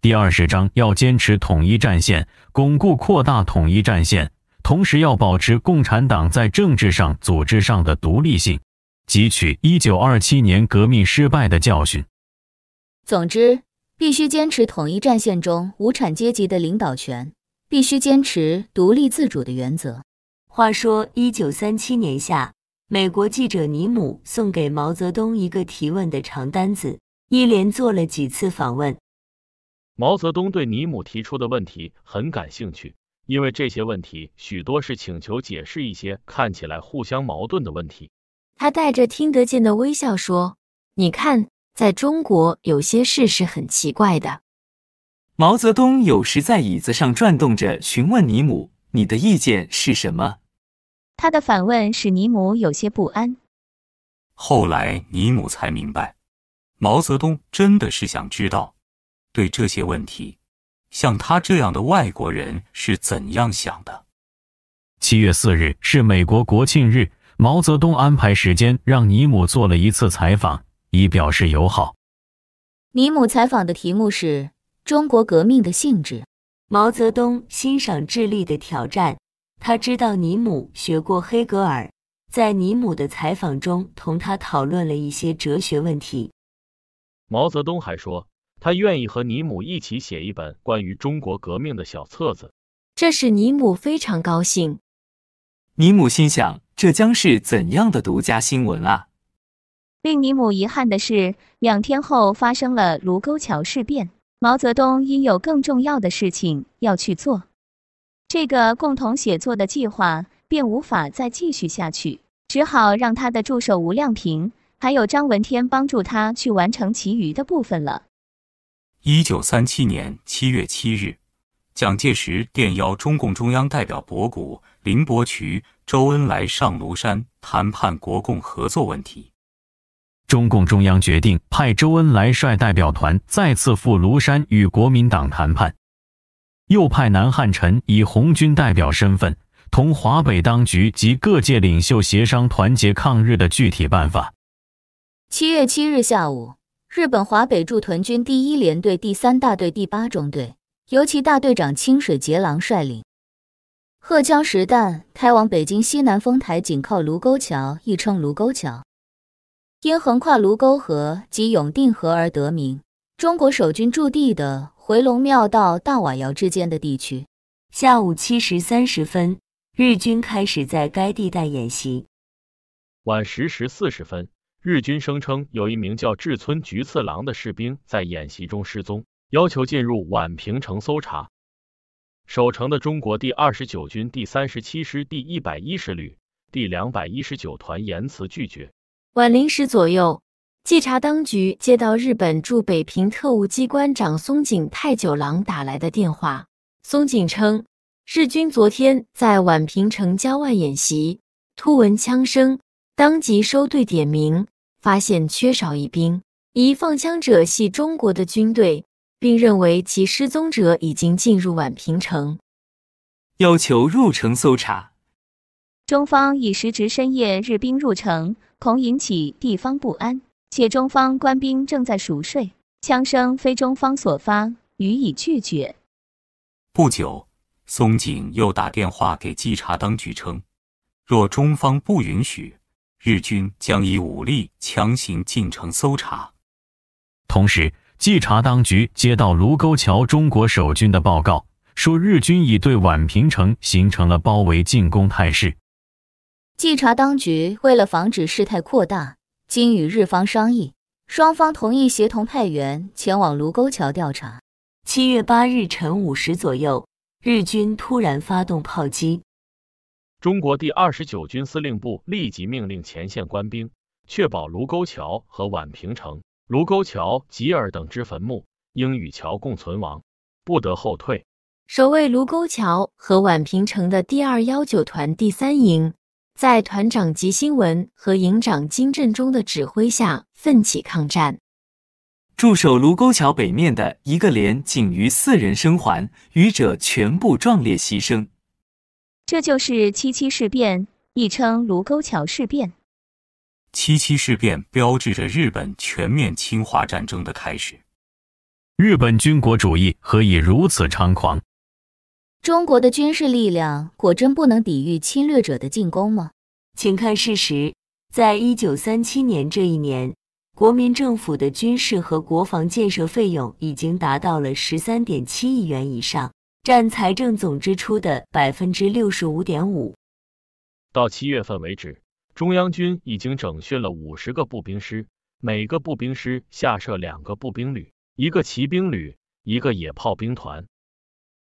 第二十章要坚持统一战线，巩固扩大统一战线，同时要保持共产党在政治上、组织上的独立性，汲取一九二七年革命失败的教训。总之，必须坚持统一战线中无产阶级的领导权，必须坚持独立自主的原则。话说一九三七年夏，美国记者尼姆送给毛泽东一个提问的长单子，一连做了几次访问。毛泽东对尼姆提出的问题很感兴趣，因为这些问题许多是请求解释一些看起来互相矛盾的问题。他带着听得见的微笑说：“你看，在中国有些事是很奇怪的。”毛泽东有时在椅子上转动着，询问尼姆：“你的意见是什么？”他的反问使尼姆有些不安。后来，尼姆才明白，毛泽东真的是想知道。对这些问题，像他这样的外国人是怎样想的？七月四日是美国国庆日，毛泽东安排时间让尼姆做了一次采访，以表示友好。尼姆采访的题目是中国革命的性质。毛泽东欣赏智利的挑战，他知道尼姆学过黑格尔，在尼姆的采访中同他讨论了一些哲学问题。毛泽东还说。他愿意和尼姆一起写一本关于中国革命的小册子，这使尼姆非常高兴。尼姆心想，这将是怎样的独家新闻啊！令尼姆遗憾的是，两天后发生了卢沟桥事变，毛泽东因有更重要的事情要去做，这个共同写作的计划便无法再继续下去，只好让他的助手吴亮平还有张闻天帮助他去完成其余的部分了。一九三七年七月七日，蒋介石电邀中共中央代表博古、林伯渠、周恩来上庐山谈判国共合作问题。中共中央决定派周恩来率代表团再次赴庐山与国民党谈判，又派南汉宸以红军代表身份同华北当局及各界领袖协商团结抗日的具体办法。七月七日下午。日本华北驻屯军第一联队第三大队第八中队，由其大队长清水节郎率领，荷枪实弹开往北京西南丰台，紧靠卢沟桥（亦称卢沟桥），因横跨卢沟河及永定河而得名。中国守军驻地的回龙庙到大瓦窑之间的地区。下午七时三十分，日军开始在该地带演习。晚十时四十分。日军声称有一名叫志村菊次郎的士兵在演习中失踪，要求进入宛平城搜查。守城的中国第二十九军第三十七师第一百一十旅第两百一十九团严词拒绝。晚零时左右，稽查当局接到日本驻北平特务机关长松井太久郎打来的电话，松井称日军昨天在宛平城郊外演习，突闻枪声。当即收队点名，发现缺少一兵，疑放枪者系中国的军队，并认为其失踪者已经进入宛平城，要求入城搜查。中方已时值深夜，日兵入城恐引起地方不安，且中方官兵正在熟睡，枪声非中方所发，予以拒绝。不久，松井又打电话给稽查当局称，若中方不允许。日军将以武力强行进城搜查，同时冀察当局接到卢沟桥中国守军的报告，说日军已对宛平城形成了包围进攻态势。冀察当局为了防止事态扩大，经与日方商议，双方同意协同派员前往卢沟桥调查。七月八日晨五时左右，日军突然发动炮击。中国第二十九军司令部立即命令前线官兵，确保卢沟桥和宛平城、卢沟桥吉尔等之坟墓应与桥共存亡，不得后退。守卫卢沟桥和宛平城的第二幺九团第三营，在团长吉新文和营长金振中的指挥下奋起抗战。驻守卢沟桥北面的一个连仅余四人生还，余者全部壮烈牺牲。这就是七七事变，亦称卢沟桥事变。七七事变标志着日本全面侵华战争的开始。日本军国主义何以如此猖狂？中国的军事力量果真不能抵御侵略者的进攻吗？请看事实：在一九三七年这一年，国民政府的军事和国防建设费用已经达到了十三点七亿元以上。占财政总支出的百分之六十五点五。到七月份为止，中央军已经整训了五十个步兵师，每个步兵师下设两个步兵旅、一个骑兵旅、一个野炮兵团，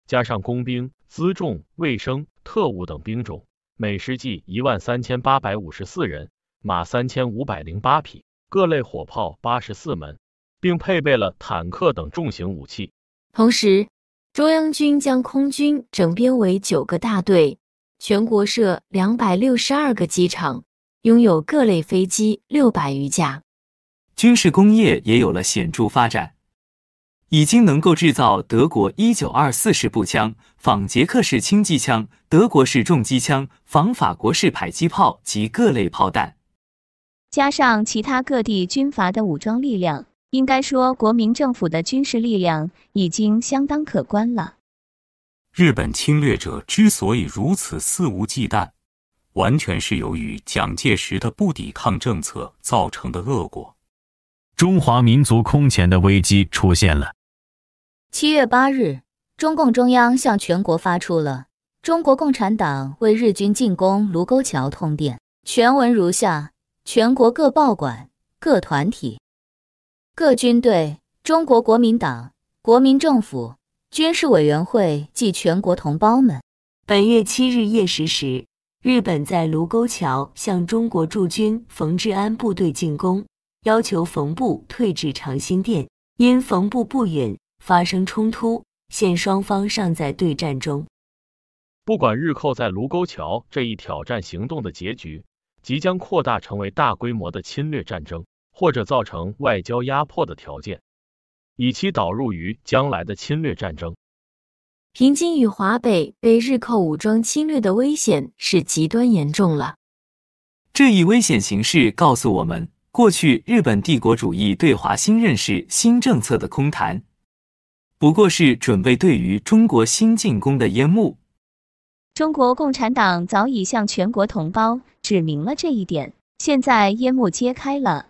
加上工兵、辎重、卫生、特务等兵种，每师计一万三千八百五十四人，马三千五百零八匹，各类火炮八十四门，并配备了坦克等重型武器，同时。中央军将空军整编为九个大队，全国设两百六十二个机场，拥有各类飞机六百余架。军事工业也有了显著发展，已经能够制造德国一九二四式步枪、仿捷克式轻机枪、德国式重机枪、仿法国式迫击炮及各类炮弹。加上其他各地军阀的武装力量。应该说，国民政府的军事力量已经相当可观了。日本侵略者之所以如此肆无忌惮，完全是由于蒋介石的不抵抗政策造成的恶果。中华民族空前的危机出现了。七月八日，中共中央向全国发出了《中国共产党为日军进攻卢沟桥通电》，全文如下：全国各报馆、各团体。各军队、中国国民党、国民政府军事委员会及全国同胞们，本月七日夜时，日本在卢沟桥向中国驻军冯治安部队进攻，要求冯部退至长辛店，因冯部不允，发生冲突，现双方尚在对战中。不管日寇在卢沟桥这一挑战行动的结局，即将扩大成为大规模的侵略战争。或者造成外交压迫的条件，以期导入于将来的侵略战争。平津与华北被日寇武装侵略的危险是极端严重了。这一危险形势告诉我们，过去日本帝国主义对华新认识、新政策的空谈，不过是准备对于中国新进攻的烟幕。中国共产党早已向全国同胞指明了这一点，现在烟幕揭开了。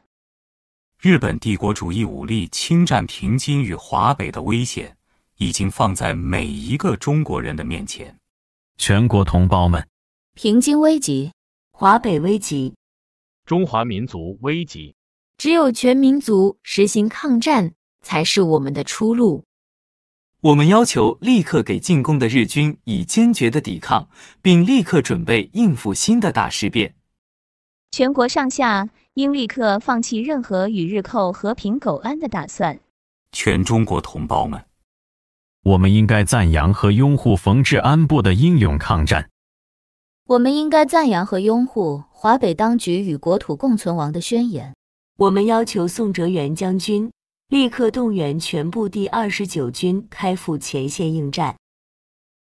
日本帝国主义武力侵占平津与华北的危险，已经放在每一个中国人的面前。全国同胞们，平津危急，华北危急，中华民族危急。只有全民族实行抗战，才是我们的出路。我们要求立刻给进攻的日军以坚决的抵抗，并立刻准备应付新的大事变。全国上下。应立刻放弃任何与日寇和平苟安的打算。全中国同胞们，我们应该赞扬和拥护冯治安部的英勇抗战。我们应该赞扬和拥护华北当局与国土共存亡的宣言。我们要求宋哲元将军立刻动员全部第二十九军开赴前线应战。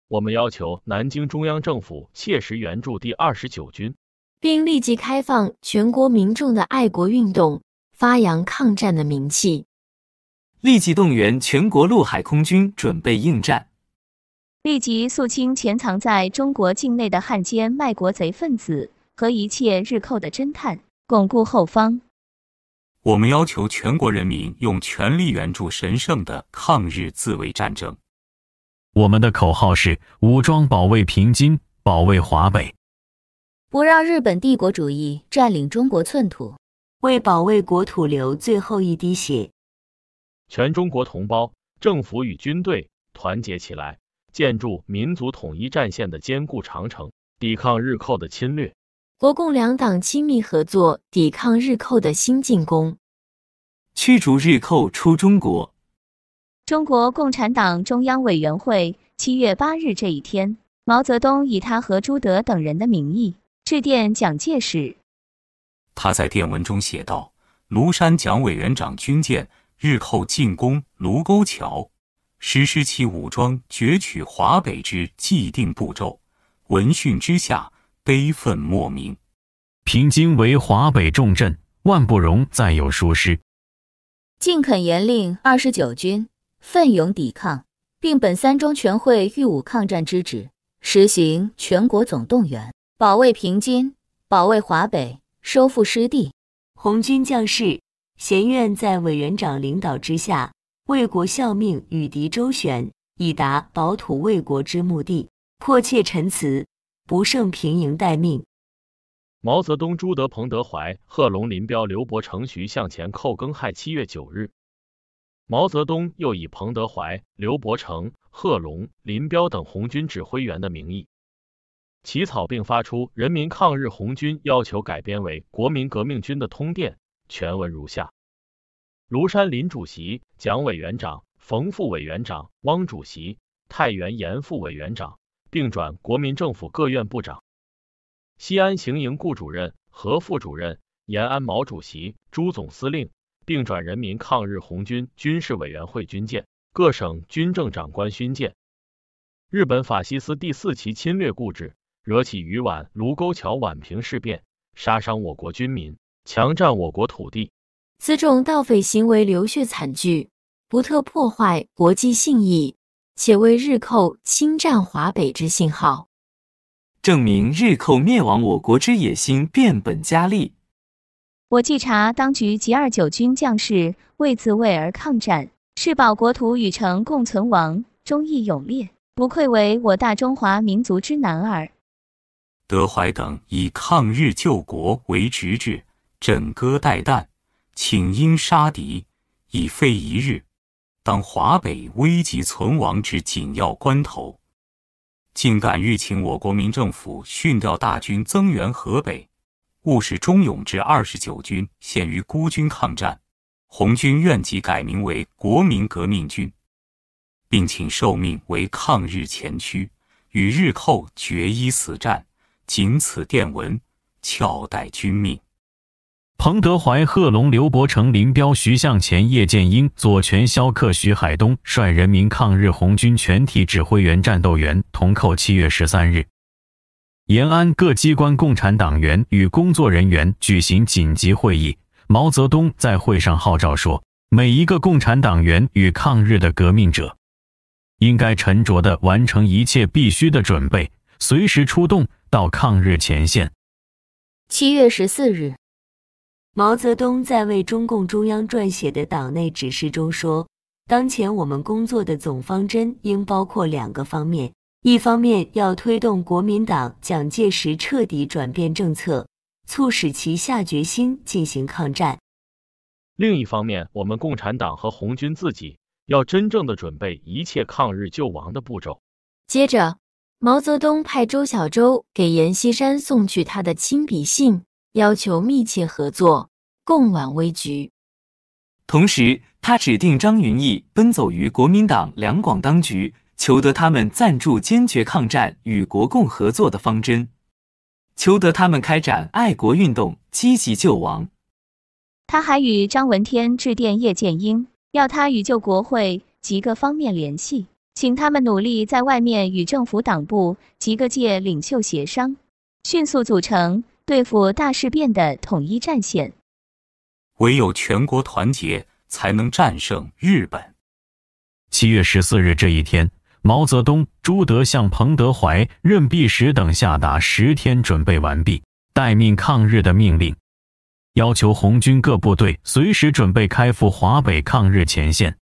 我们要求南京中央政府切实援助第二十九军。并立即开放全国民众的爱国运动，发扬抗战的名气；立即动员全国陆海空军准备应战；立即肃清潜藏在中国境内的汉奸卖国贼分子和一切日寇的侦探，巩固后方。我们要求全国人民用全力援助神圣的抗日自卫战争。我们的口号是：武装保卫平津，保卫华北。不让日本帝国主义占领中国寸土，为保卫国土流最后一滴血。全中国同胞、政府与军队团结起来，建筑民族统一战线的坚固长城，抵抗日寇的侵略。国共两党亲密合作，抵抗日寇的新进攻，驱逐日寇出中国。中国共产党中央委员会七月八日这一天，毛泽东以他和朱德等人的名义。致电蒋介石，他在电文中写道：“庐山蒋委员长军舰，日寇进攻卢沟桥，实施其武装攫取华北之既定步骤。闻讯之下，悲愤莫名。平津为华北重镇，万不容再有疏失。尽肯严令二十九军奋勇抵抗，并本三中全会御侮抗战之旨，实行全国总动员。”保卫平津，保卫华北，收复失地。红军将士，咸愿在委员长领导之下，为国效命，与敌周旋，以达保土卫国之目的。迫切陈词，不胜平营待命。毛泽东、朱德、彭德怀、贺龙、林彪、刘伯承、徐向前、寇耕亥，七月九日。毛泽东又以彭德怀、刘伯承、贺龙、林彪等红军指挥员的名义。起草并发出《人民抗日红军要求改编为国民革命军的通电》，全文如下：庐山林主席、蒋委员长、冯副委员长、汪主席、太原严副委员长，并转国民政府各院部长、西安行营顾主任、何副主任、延安毛主席、朱总司令，并转人民抗日红军军事委员会军舰、各省军政长官军舰、日本法西斯第四期侵略固执。惹起渔皖卢沟桥宛平事变，杀伤我国军民，强占我国土地。此种盗匪行为，流血惨剧，不特破坏国际信义，且为日寇侵占华北之信号，证明日寇灭亡我国之野心变本加厉。我既查当局及二九军将士为自卫而抗战，誓保国土与城共存亡，忠义勇烈，不愧为我大中华民族之男儿。德怀等以抗日救国为职至，枕戈待旦，请缨杀敌已非一日。当华北危急存亡之紧要关头，竟敢欲请我国民政府训调大军增援河北，误使忠勇之二十九军陷于孤军抗战。红军愿即改名为国民革命军，并请受命为抗日前驱，与日寇决一死战。仅此电文，翘待君命。彭德怀、贺龙、刘伯承、林彪、徐向前、叶剑英、左权、萧克、徐海东率人民抗日红军全体指挥员、战斗员，同扣。七月十三日。延安各机关共产党员与工作人员举行紧急会议，毛泽东在会上号召说：“每一个共产党员与抗日的革命者，应该沉着的完成一切必须的准备。”随时出动到抗日前线。七月十四日，毛泽东在为中共中央撰写的党内指示中说：“当前我们工作的总方针应包括两个方面，一方面要推动国民党蒋介石彻底转变政策，促使其下决心进行抗战；另一方面，我们共产党和红军自己要真正的准备一切抗日救亡的步骤。”接着。毛泽东派周小舟给阎锡山送去他的亲笔信，要求密切合作，共挽危局。同时，他指定张云逸奔走于国民党两广当局，求得他们赞助坚决抗战与国共合作的方针，求得他们开展爱国运动，积极救亡。他还与张文天致电叶剑英，要他与救国会及各方面联系。请他们努力在外面与政府、党部及各界领袖协商，迅速组成对付大事变的统一战线。唯有全国团结，才能战胜日本。七月十四日这一天，毛泽东、朱德向彭德怀、任弼时等下达十天准备完毕、待命抗日的命令，要求红军各部队随时准备开赴华北抗日前线。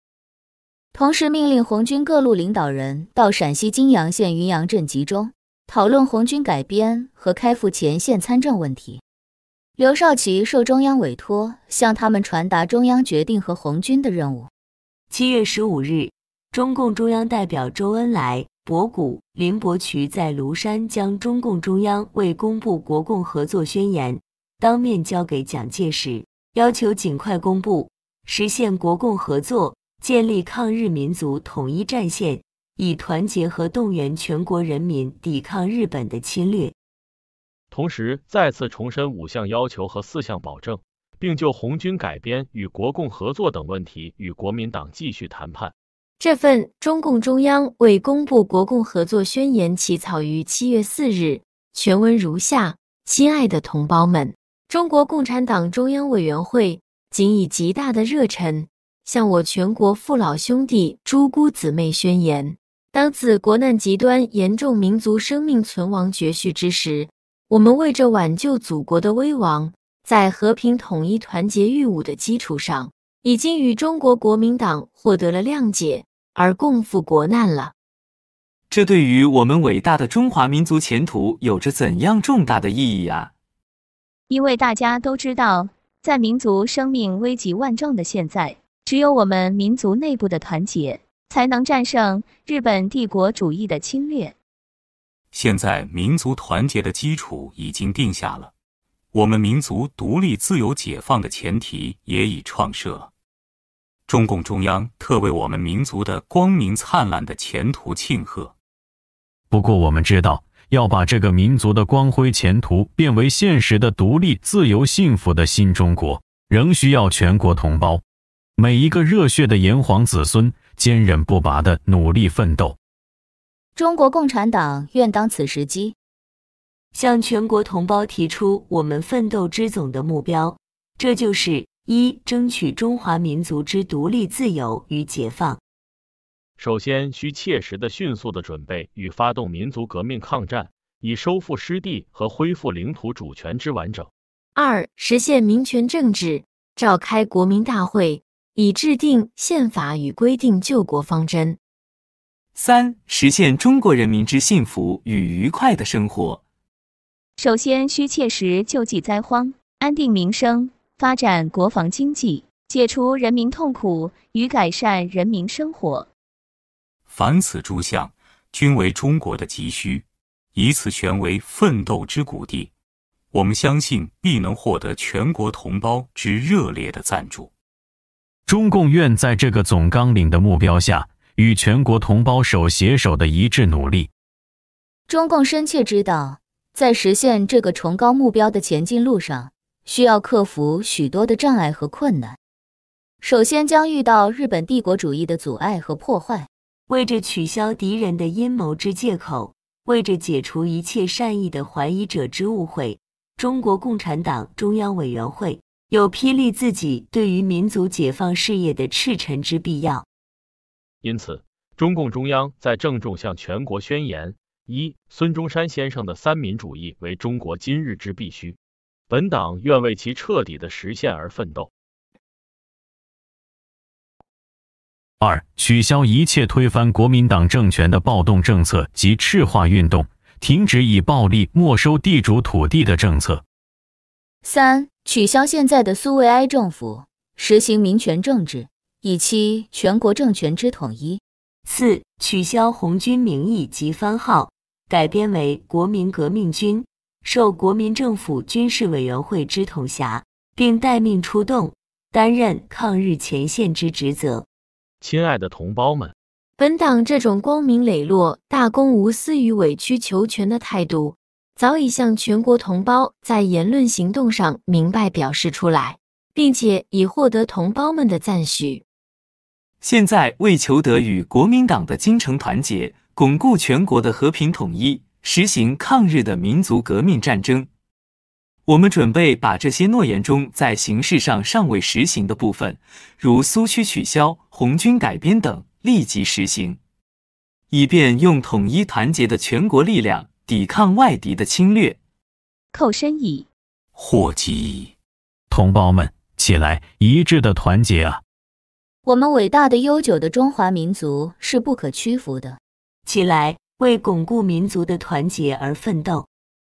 同时命令红军各路领导人到陕西泾阳县云阳镇集中，讨论红军改编和开赴前线参政问题。刘少奇受中央委托，向他们传达中央决定和红军的任务。七月十五日，中共中央代表周恩来、博古、林伯渠在庐山将中共中央为公布国共合作宣言当面交给蒋介石，要求尽快公布，实现国共合作。建立抗日民族统一战线，以团结和动员全国人民抵抗日本的侵略。同时，再次重申五项要求和四项保证，并就红军改编与国共合作等问题与国民党继续谈判。这份中共中央为公布国共合作宣言起草于七月四日，全文如下：亲爱的同胞们，中国共产党中央委员会，谨以极大的热忱。向我全国父老兄弟诸姑姊妹宣言：当此国难极端严重、民族生命存亡绝续之时，我们为着挽救祖国的危亡，在和平统一、团结御侮的基础上，已经与中国国民党获得了谅解，而共赴国难了。这对于我们伟大的中华民族前途有着怎样重大的意义啊！因为大家都知道，在民族生命危急万状的现在。只有我们民族内部的团结，才能战胜日本帝国主义的侵略。现在民族团结的基础已经定下了，我们民族独立、自由、解放的前提也已创设。中共中央特为我们民族的光明灿烂的前途庆贺。不过我们知道，要把这个民族的光辉前途变为现实的独立、自由、幸福的新中国，仍需要全国同胞。每一个热血的炎黄子孙，坚韧不拔的努力奋斗。中国共产党愿当此时机，向全国同胞提出我们奋斗之总的目标，这就是：一、争取中华民族之独立、自由与解放；首先，需切实的、迅速的准备与发动民族革命抗战，以收复失地和恢复领土主权之完整；二、实现民权政治，召开国民大会。以制定宪法与规定救国方针。三、实现中国人民之幸福与愉快的生活。首先，需切实救济灾荒，安定民生，发展国防经济，解除人民痛苦与改善人民生活。凡此诸项，均为中国的急需。以此权为奋斗之谷地，我们相信必能获得全国同胞之热烈的赞助。中共愿在这个总纲领的目标下，与全国同胞手携手的一致努力。中共深切知道，在实现这个崇高目标的前进路上，需要克服许多的障碍和困难。首先将遇到日本帝国主义的阻碍和破坏，为着取消敌人的阴谋之借口，为着解除一切善意的怀疑者之误会，中国共产党中央委员会。有霹雳自己对于民族解放事业的赤忱之必要，因此，中共中央在郑重向全国宣言：一、孙中山先生的三民主义为中国今日之必须，本党愿为其彻底的实现而奋斗；二、取消一切推翻国民党政权的暴动政策及赤化运动，停止以暴力没收地主土地的政策。三、取消现在的苏维埃政府，实行民权政治，以期全国政权之统一。四、取消红军名义及番号，改编为国民革命军，受国民政府军事委员会之统辖，并待命出动，担任抗日前线之职责。亲爱的同胞们，本党这种光明磊落、大公无私与委曲求全的态度。早已向全国同胞在言论行动上明白表示出来，并且已获得同胞们的赞许。现在为求得与国民党的精诚团结，巩固全国的和平统一，实行抗日的民族革命战争，我们准备把这些诺言中在形式上尚未实行的部分，如苏区取消、红军改编等，立即实行，以便用统一团结的全国力量。抵抗外敌的侵略，寇身矣，祸及矣！同胞们，起来，一致的团结啊！我们伟大的、悠久的中华民族是不可屈服的！起来，为巩固民族的团结而奋斗，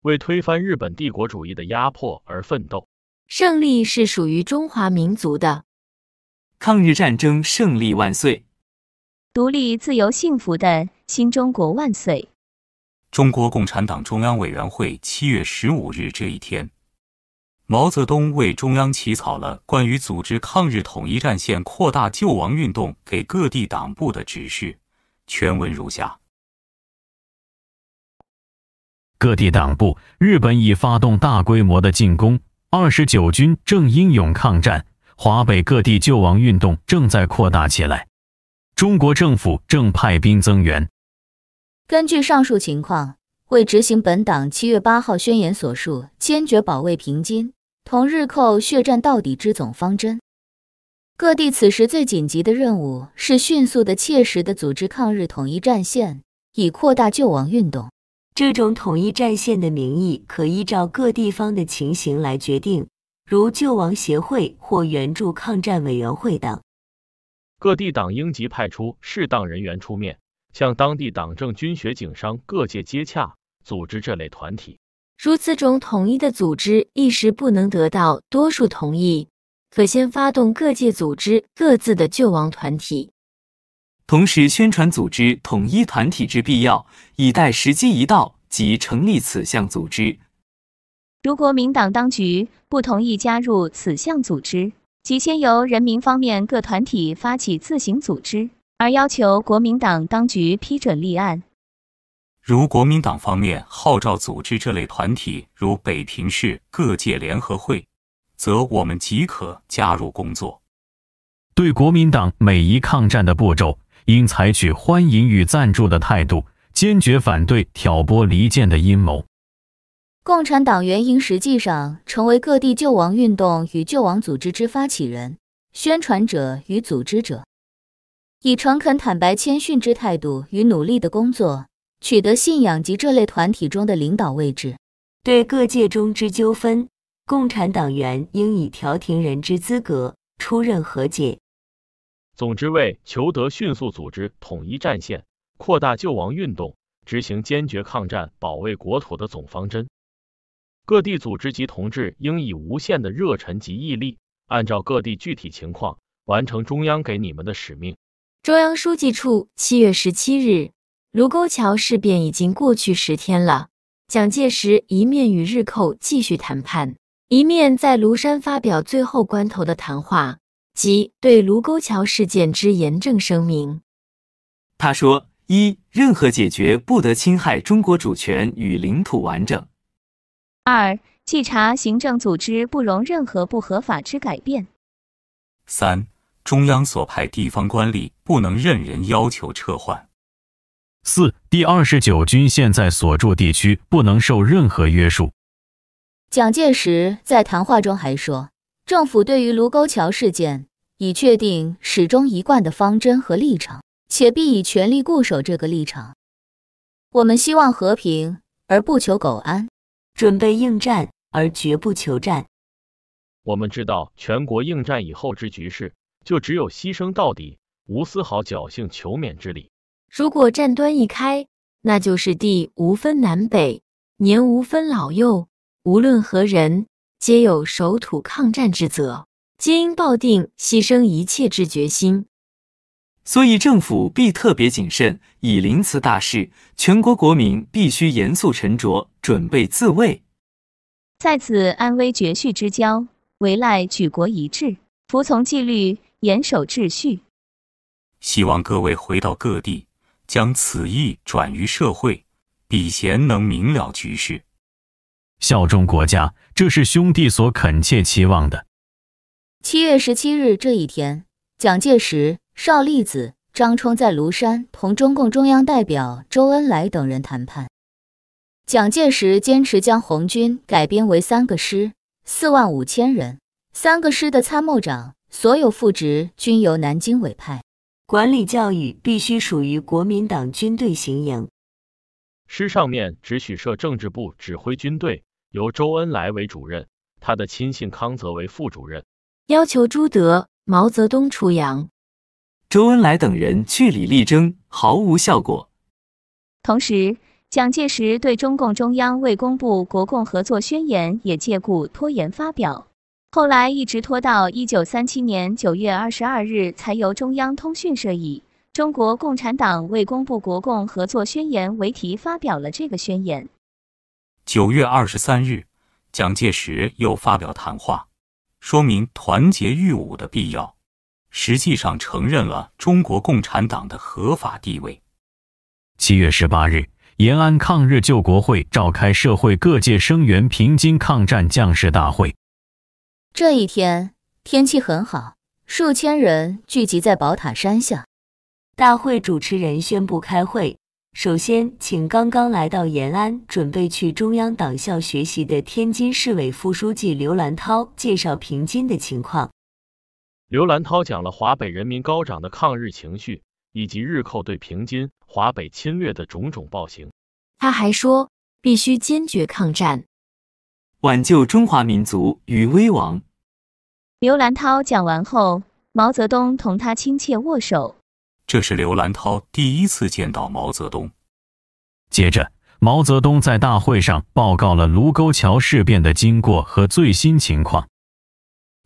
为推翻日本帝国主义的压迫而奋斗！胜利是属于中华民族的！抗日战争胜利万岁！独立、自由、幸福的新中国万岁！中国共产党中央委员会七月十五日这一天，毛泽东为中央起草了《关于组织抗日统一战线、扩大救亡运动给各地党部的指示》，全文如下：各地党部，日本已发动大规模的进攻，二十九军正英勇抗战，华北各地救亡运动正在扩大起来，中国政府正派兵增援。根据上述情况，为执行本党七月八号宣言所述“坚决保卫平津，同日寇血战到底”之总方针，各地此时最紧急的任务是迅速的、切实的组织抗日统一战线，以扩大救亡运动。这种统一战线的名义，可依照各地方的情形来决定，如救亡协会或援助抗战委员会等。各地党应急派出适当人员出面。向当地党政军学警商各界接洽，组织这类团体。如此种统一的组织一时不能得到多数同意，可先发动各界组织各自的救亡团体，同时宣传组织统一团体之必要，以待时机一到即成立此项组织。如国民党当局不同意加入此项组织，即先由人民方面各团体发起自行组织。而要求国民党当局批准立案。如国民党方面号召组织这类团体，如北平市各界联合会，则我们即可加入工作。对国民党每一抗战的步骤，应采取欢迎与赞助的态度，坚决反对挑拨离间、的阴谋。共产党员应实际上成为各地救亡运动与救亡组织之发起人、宣传者与组织者。以诚恳、坦白、谦逊之态度与努力的工作，取得信仰及这类团体中的领导位置。对各界中之纠纷，共产党员应以调停人之资格出任和解。总之，为求得迅速组织统一战线，扩大救亡运动，执行坚决抗战、保卫国土的总方针。各地组织及同志应以无限的热忱及毅力，按照各地具体情况，完成中央给你们的使命。中央书记处七月十七日，卢沟桥事变已经过去十天了。蒋介石一面与日寇继续谈判，一面在庐山发表最后关头的谈话，即对卢沟桥事件之严正声明。他说：一、任何解决不得侵害中国主权与领土完整；二、稽查行政组织不容任何不合法之改变；三。中央所派地方官吏不能任人要求撤换。四第二十九军现在所驻地区不能受任何约束。蒋介石在谈话中还说：“政府对于卢沟桥事件已确定始终一贯的方针和立场，且必以全力固守这个立场。我们希望和平而不求苟安，准备应战而绝不求战。我们知道全国应战以后之局势。”就只有牺牲到底，无丝毫侥幸求免之理。如果战端一开，那就是地无分南北，年无分老幼，无论何人，皆有守土抗战之责，皆应抱定牺牲一切之决心。所以政府必特别谨慎，以临此大事。全国国民必须严肃沉着，准备自卫。在此安危绝续之交，唯赖举国一致，服从纪律。严守秩序，希望各位回到各地，将此意转于社会，比贤能明了局势，效忠国家，这是兄弟所恳切期望的。七月十七日这一天，蒋介石、邵力子、张冲在庐山同中共中央代表周恩来等人谈判。蒋介石坚持将红军改编为三个师，四万五千人，三个师的参谋长。所有副职均由南京委派，管理教育必须属于国民党军队行营。师上面只许设政治部指挥军队，由周恩来为主任，他的亲信康泽为副主任，要求朱德、毛泽东出洋。周恩来等人据理力争，毫无效果。同时，蒋介石对中共中央未公布国共合作宣言，也借故拖延发表。后来一直拖到一九三七年九月二十二日，才由中央通讯社以“中国共产党为公布国共合作宣言”为题发表了这个宣言。九月二十三日，蒋介石又发表谈话，说明团结御侮的必要，实际上承认了中国共产党的合法地位。七月十八日，延安抗日救国会召开社会各界声援平津抗战将士大会。这一天天气很好，数千人聚集在宝塔山下。大会主持人宣布开会。首先，请刚刚来到延安、准备去中央党校学习的天津市委副书记刘兰涛介绍平津的情况。刘兰涛讲了华北人民高涨的抗日情绪，以及日寇对平津、华北侵略的种种暴行。他还说，必须坚决抗战。挽救中华民族于危亡。刘兰涛讲完后，毛泽东同他亲切握手。这是刘兰涛第一次见到毛泽东。接着，毛泽东在大会上报告了卢沟桥事变的经过和最新情况。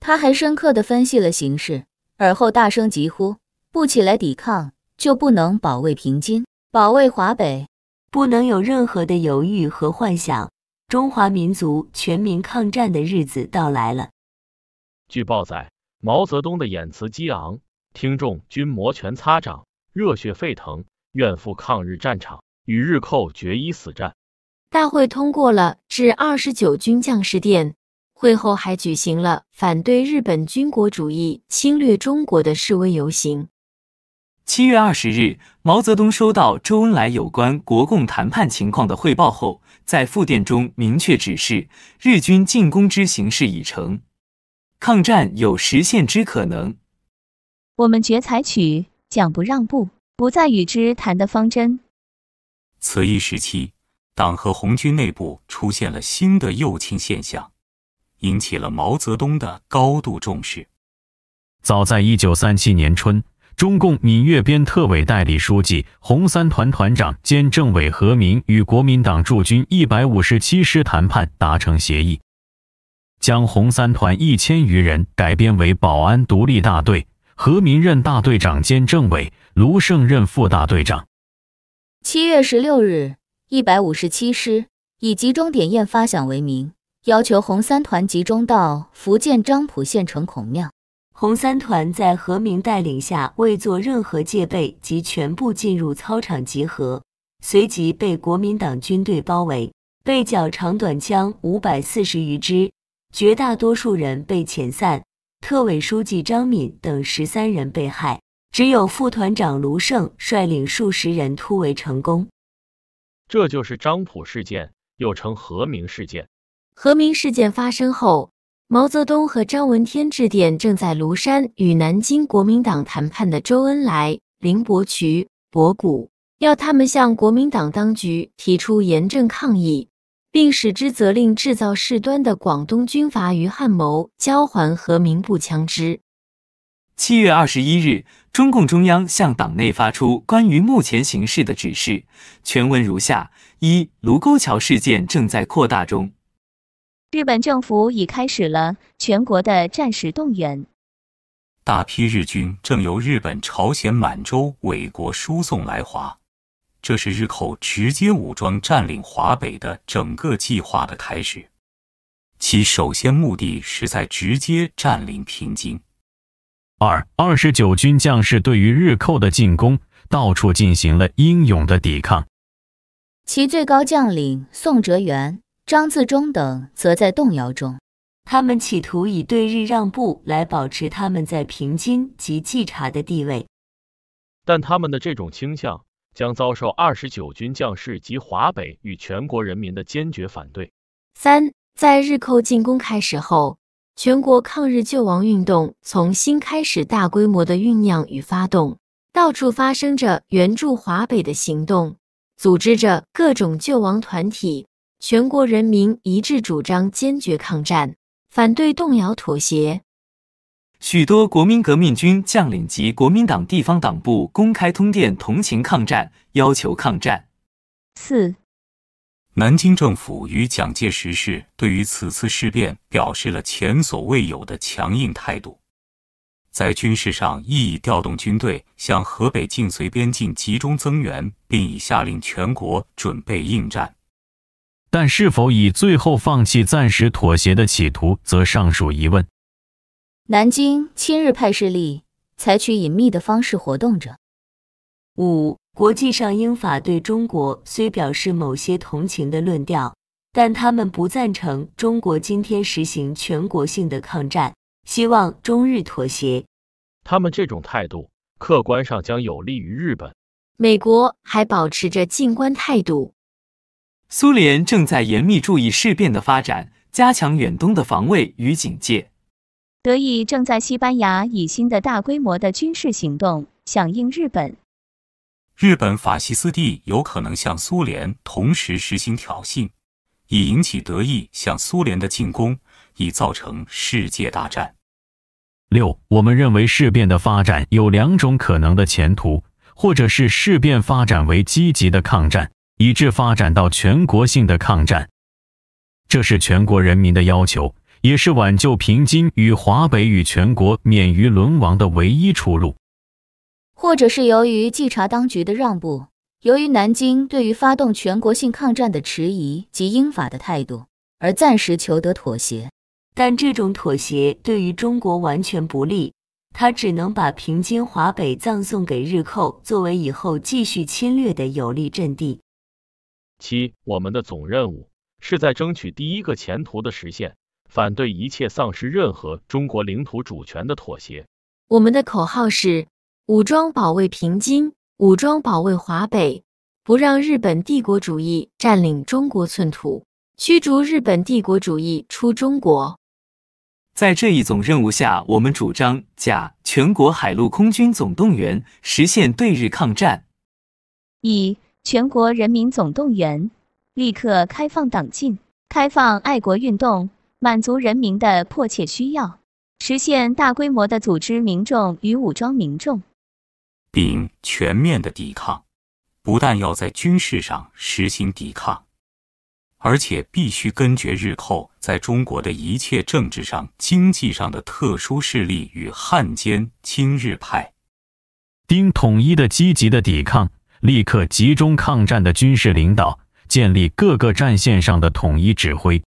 他还深刻的分析了形势，而后大声疾呼：“不起来抵抗，就不能保卫平津，保卫华北，不能有任何的犹豫和幻想。”中华民族全民抗战的日子到来了。据报载，毛泽东的演词激昂，听众均摩拳擦掌，热血沸腾，愿赴抗日战场，与日寇决一死战。大会通过了致二十九军将士电。会后还举行了反对日本军国主义侵略中国的示威游行。七月二十日，毛泽东收到周恩来有关国共谈判情况的汇报后。在复电中明确指示，日军进攻之形势已成，抗战有实现之可能。我们决采取讲不让步，不再与之谈的方针。此一时期，党和红军内部出现了新的右倾现象，引起了毛泽东的高度重视。早在一九三七年春。中共闽粤边特委代理书记、红三团团长兼政委何明与国民党驻军一百五十七师谈判，达成协议，将红三团一千余人改编为保安独立大队，何明任大队长兼政委，卢胜任副大队长。七月十六日，一百五十七师以集中点验发饷为名，要求红三团集中到福建漳浦县城孔庙。红三团在何明带领下未做任何戒备，即全部进入操场集合，随即被国民党军队包围，被缴长短枪五百四十余支，绝大多数人被遣散，特委书记张敏等十三人被害，只有副团长卢胜率领数十人突围成功。这就是张浦事件，又称何明事件。何明事件发生后。毛泽东和张闻天致电正在庐山与南京国民党谈判的周恩来、林伯渠、博古，要他们向国民党当局提出严正抗议，并使之责令制造事端的广东军阀余汉谋交还和民部枪支。七月二十一日，中共中央向党内发出关于目前形势的指示，全文如下：一、卢沟桥事件正在扩大中。日本政府已开始了全国的战时动员，大批日军正由日本、朝鲜、满洲伪国输送来华，这是日寇直接武装占领华北的整个计划的开始。其首先目的是在直接占领平津。二二十九军将士对于日寇的进攻，到处进行了英勇的抵抗。其最高将领宋哲元。张自忠等则在动摇中，他们企图以对日让步来保持他们在平津及冀察的地位，但他们的这种倾向将遭受二十九军将士及华北与全国人民的坚决反对。三，在日寇进攻开始后，全国抗日救亡运动从新开始大规模的酝酿与发动，到处发生着援助华北的行动，组织着各种救亡团体。全国人民一致主张坚决抗战，反对动摇妥协。许多国民革命军将领及国民党地方党部公开通电同情抗战，要求抗战。四，南京政府与蒋介石是对于此次事变表示了前所未有的强硬态度，在军事上已调动军队向河北晋绥边境集中增援，并已下令全国准备应战。但是否以最后放弃、暂时妥协的企图，则尚属疑问。南京亲日派势力采取隐秘的方式活动着。五，国际上英法对中国虽表示某些同情的论调，但他们不赞成中国今天实行全国性的抗战，希望中日妥协。他们这种态度，客观上将有利于日本。美国还保持着静观态度。苏联正在严密注意事变的发展，加强远东的防卫与警戒。德意正在西班牙以新的大规模的军事行动响应日本。日本法西斯蒂有可能向苏联同时实行挑衅，以引起德意向苏联的进攻，以造成世界大战。六，我们认为事变的发展有两种可能的前途，或者是事变发展为积极的抗战。以致发展到全国性的抗战，这是全国人民的要求，也是挽救平津与华北与全国免于沦亡的唯一出路。或者是由于冀察当局的让步，由于南京对于发动全国性抗战的迟疑及英法的态度而暂时求得妥协，但这种妥协对于中国完全不利，他只能把平津华北葬送给日寇作为以后继续侵略的有利阵地。七，我们的总任务是在争取第一个前途的实现，反对一切丧失任何中国领土主权的妥协。我们的口号是：武装保卫平津，武装保卫华北，不让日本帝国主义占领中国寸土，驱逐日本帝国主义出中国。在这一总任务下，我们主张：甲，全国海陆空军总动员，实现对日抗战；乙。全国人民总动员，立刻开放党禁，开放爱国运动，满足人民的迫切需要，实现大规模的组织民众与武装民众，并全面的抵抗。不但要在军事上实行抵抗，而且必须根绝日寇在中国的一切政治上、经济上的特殊势力与汉奸、亲日派。丁统一的、积极的抵抗。立刻集中抗战的军事领导，建立各个战线上的统一指挥，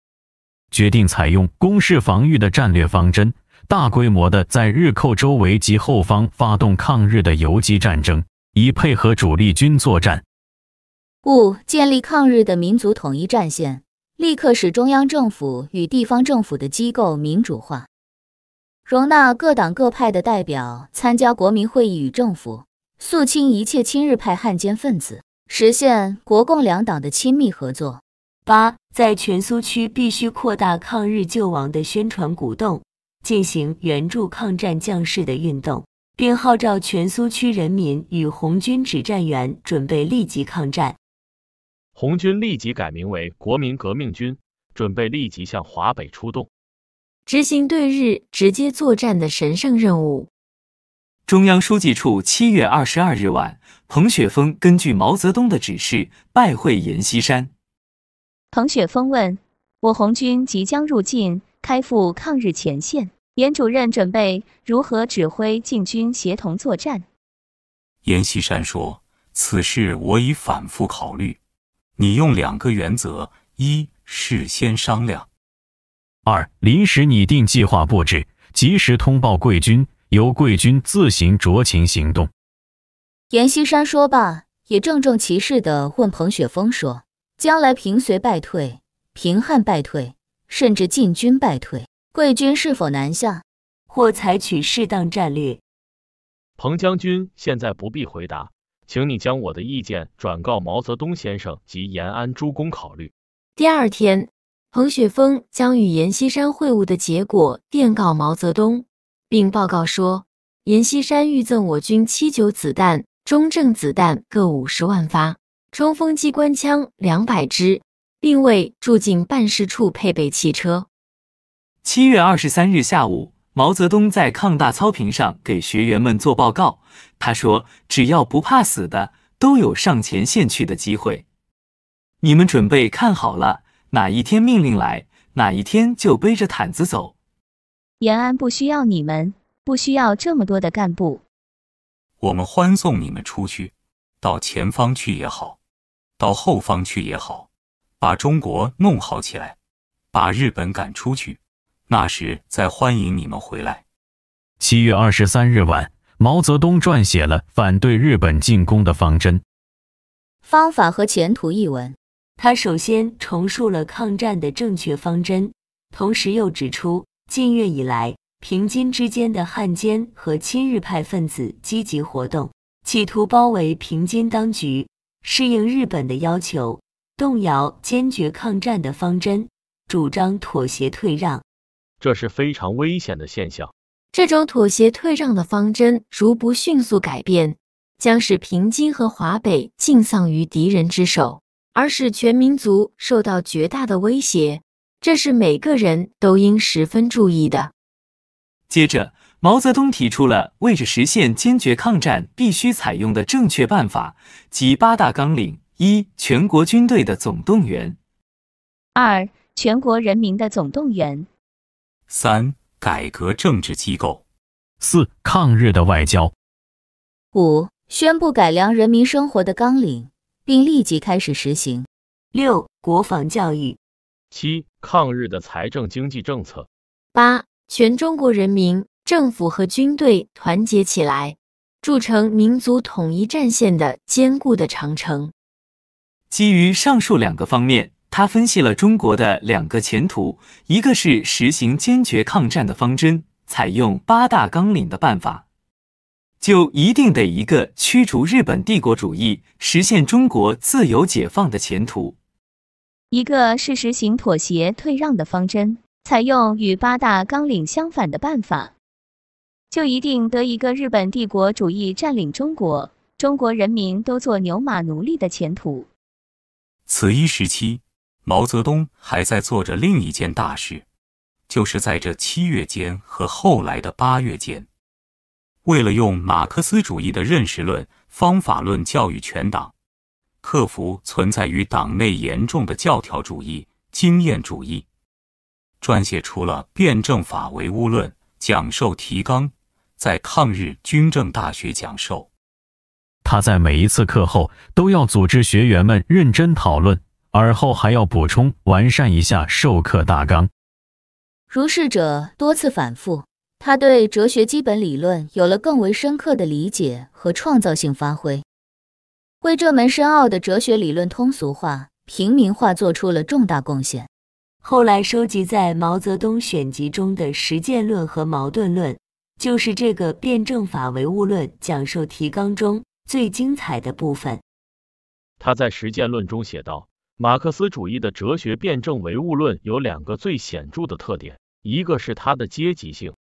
决定采用攻势防御的战略方针，大规模的在日寇周围及后方发动抗日的游击战争，以配合主力军作战。五、建立抗日的民族统一战线，立刻使中央政府与地方政府的机构民主化，容纳各党各派的代表参加国民会议与政府。肃清一切亲日派汉奸分子，实现国共两党的亲密合作。八，在全苏区必须扩大抗日救亡的宣传鼓动，进行援助抗战将士的运动，并号召全苏区人民与红军指战员准备立即抗战。红军立即改名为国民革命军，准备立即向华北出动，执行对日直接作战的神圣任务。中央书记处七月二十二日晚，彭雪枫根据毛泽东的指示拜会阎锡山。彭雪枫问：“我红军即将入晋，开赴抗日前线，阎主任准备如何指挥晋军协同作战？”阎锡山说：“此事我已反复考虑，你用两个原则：一、事先商量；二、临时拟定计划布置，及时通报贵军。”由贵军自行酌情行动。”阎锡山说罢，也郑重其事的问彭雪峰说：“将来平绥败退，平汉败退，甚至晋军败退，贵军是否南下，或采取适当战略？”彭将军现在不必回答，请你将我的意见转告毛泽东先生及延安诸公考虑。第二天，彭雪峰将与阎锡山会晤的结果电告毛泽东。并报告说，阎锡山欲赠我军七九子弹、中正子弹各五十万发，冲锋机关枪两百支，并为驻进办事处配备汽车。七月二十三日下午，毛泽东在抗大操坪上给学员们做报告。他说：“只要不怕死的，都有上前线去的机会。你们准备看好了，哪一天命令来，哪一天就背着毯子走。”延安不需要你们，不需要这么多的干部。我们欢送你们出去，到前方去也好，到后方去也好，把中国弄好起来，把日本赶出去，那时再欢迎你们回来。七月二十三日晚，毛泽东撰写了《反对日本进攻的方针、方法和前途》一文。他首先重述了抗战的正确方针，同时又指出。近月以来，平津之间的汉奸和亲日派分子积极活动，企图包围平津当局，适应日本的要求，动摇坚决抗战的方针，主张妥协退让，这是非常危险的现象。这种妥协退让的方针，如不迅速改变，将使平津和华北尽丧于敌人之手，而使全民族受到绝大的威胁。这是每个人都应十分注意的。接着，毛泽东提出了为着实现坚决抗战必须采用的正确办法即八大纲领：一、全国军队的总动员；二、全国人民的总动员；三、改革政治机构；四、抗日的外交；五、宣布改良人民生活的纲领，并立即开始实行；六、国防教育。七、抗日的财政经济政策。八、全中国人民、政府和军队团结起来，筑成民族统一战线的坚固的长城。基于上述两个方面，他分析了中国的两个前途：一个是实行坚决抗战的方针，采用八大纲领的办法，就一定得一个驱逐日本帝国主义，实现中国自由解放的前途。一个是实行妥协退让的方针，采用与八大纲领相反的办法，就一定得一个日本帝国主义占领中国，中国人民都做牛马奴隶的前途。此一时期，毛泽东还在做着另一件大事，就是在这七月间和后来的八月间，为了用马克思主义的认识论、方法论教育全党。克服存在于党内严重的教条主义、经验主义，撰写出了《辩证法唯物论讲授提纲》。在抗日军政大学讲授，他在每一次课后都要组织学员们认真讨论，而后还要补充完善一下授课大纲。如是者多次反复，他对哲学基本理论有了更为深刻的理解和创造性发挥。为这门深奥的哲学理论通俗化、平民化做出了重大贡献。后来收集在《毛泽东选集》中的《实践论》和《矛盾论》，就是这个辩证法唯物论讲授提纲中最精彩的部分。他在《实践论》中写道：“马克思主义的哲学辩证唯物论有两个最显著的特点，一个是它的阶级性，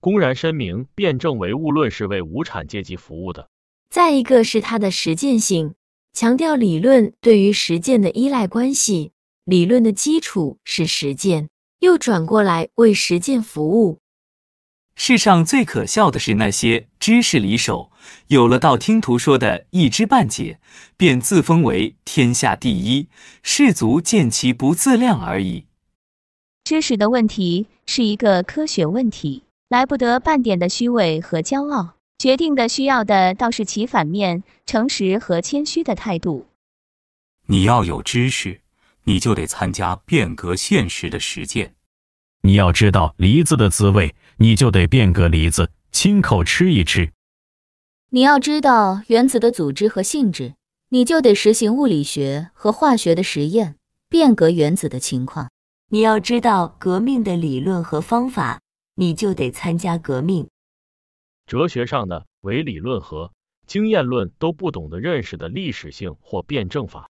公然声明辩证唯物论是为无产阶级服务的。”再一个是它的实践性，强调理论对于实践的依赖关系，理论的基础是实践，又转过来为实践服务。世上最可笑的是那些知识离手，有了道听途说的一知半解，便自封为天下第一，士卒见其不自量而已。知识的问题是一个科学问题，来不得半点的虚伪和骄傲。决定的需要的倒是其反面，诚实和谦虚的态度。你要有知识，你就得参加变革现实的实践。你要知道梨子的滋味，你就得变个梨子，亲口吃一吃。你要知道原子的组织和性质，你就得实行物理学和化学的实验，变革原子的情况。你要知道革命的理论和方法，你就得参加革命。哲学上的唯理论和经验论都不懂得认识的历史性或辩证法，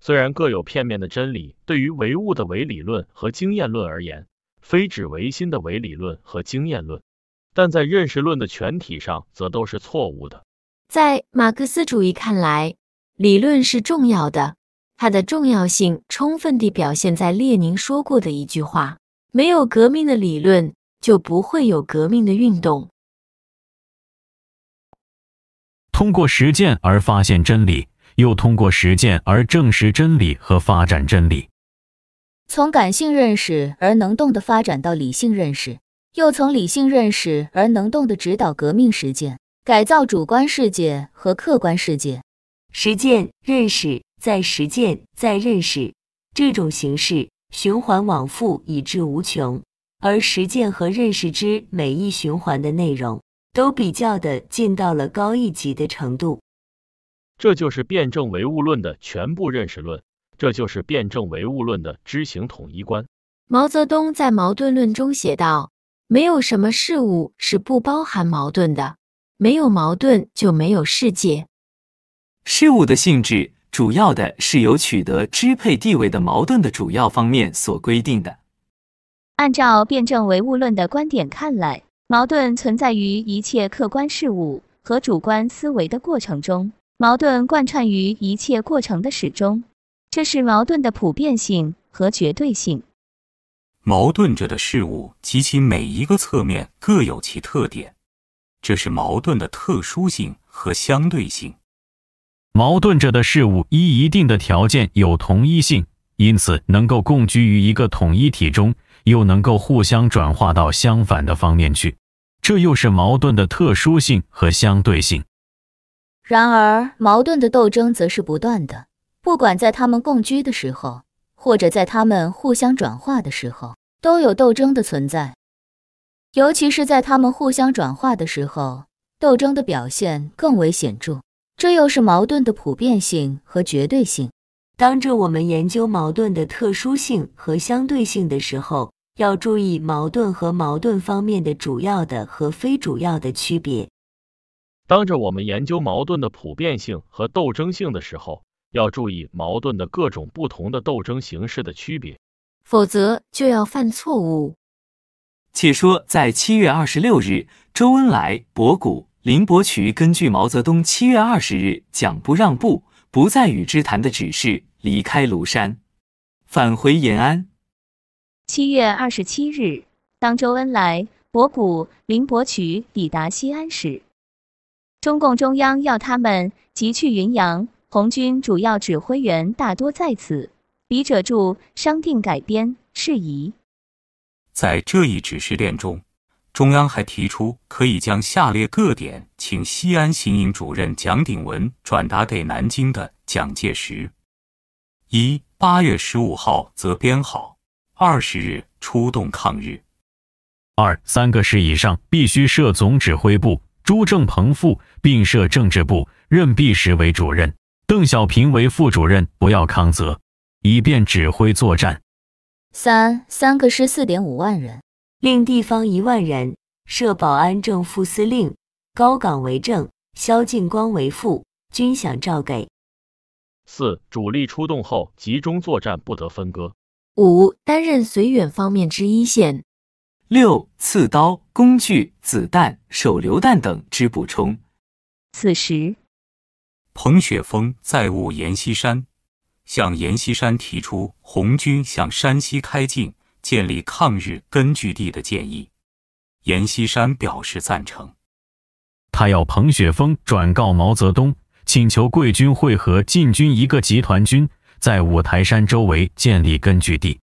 虽然各有片面的真理，对于唯物的唯理论和经验论而言，非指唯心的唯理论和经验论，但在认识论的全体上则都是错误的。在马克思主义看来，理论是重要的，它的重要性充分地表现在列宁说过的一句话：“没有革命的理论，就不会有革命的运动。”通过实践而发现真理，又通过实践而证实真理和发展真理；从感性认识而能动的发展到理性认识，又从理性认识而能动的指导革命实践，改造主观世界和客观世界。实践、认识，再实践，再认识，这种形式循环往复以至无穷。而实践和认识之每一循环的内容。都比较的进到了高一级的程度，这就是辩证唯物论的全部认识论，这就是辩证唯物论的知行统一观。毛泽东在《矛盾论》中写道：“没有什么事物是不包含矛盾的，没有矛盾就没有世界。事物的性质主要的是由取得支配地位的矛盾的主要方面所规定的。”按照辩证唯物论的观点看来。矛盾存在于一切客观事物和主观思维的过程中，矛盾贯穿于一切过程的始终，这是矛盾的普遍性和绝对性。矛盾着的事物及其每一个侧面各有其特点，这是矛盾的特殊性和相对性。矛盾着的事物依一定的条件有同一性，因此能够共居于一个统一体中。又能够互相转化到相反的方面去，这又是矛盾的特殊性和相对性。然而，矛盾的斗争则是不断的，不管在他们共居的时候，或者在他们互相转化的时候，都有斗争的存在。尤其是在他们互相转化的时候，斗争的表现更为显著。这又是矛盾的普遍性和绝对性。当着我们研究矛盾的特殊性和相对性的时候，要注意矛盾和矛盾方面的主要的和非主要的区别。当着我们研究矛盾的普遍性和斗争性的时候，要注意矛盾的各种不同的斗争形式的区别，否则就要犯错误。且说，在七月二十六日，周恩来、博古、林伯渠根据毛泽东七月二十日讲不让步，不再与之谈的指示，离开庐山，返回延安。七月二十七日，当周恩来、博古、林伯渠抵达西安时，中共中央要他们即去云阳，红军主要指挥员大多在此。笔者注：商定改编事宜。在这一指示电中，中央还提出可以将下列各点，请西安行营主任蒋鼎文转达给南京的蒋介石。一八月十五号则编好。二十日出动抗日，二三个师以上必须设总指挥部，朱正鹏副，并设政治部，任弼时为主任，邓小平为副主任，不要康泽，以便指挥作战。三三个师四点五万人，令地方一万人，设保安正副司令，高岗为正，肖劲光为副，军饷照给。四主力出动后集中作战，不得分割。五担任绥远方面之一线，六刺刀、工具、子弹、手榴弹等之补充。此时，彭雪枫在晤阎锡山，向阎锡山提出红军向山西开进，建立抗日根据地的建议。阎锡山表示赞成，他要彭雪枫转告毛泽东，请求贵军会合晋军一个集团军。在五台山周围建立根据地。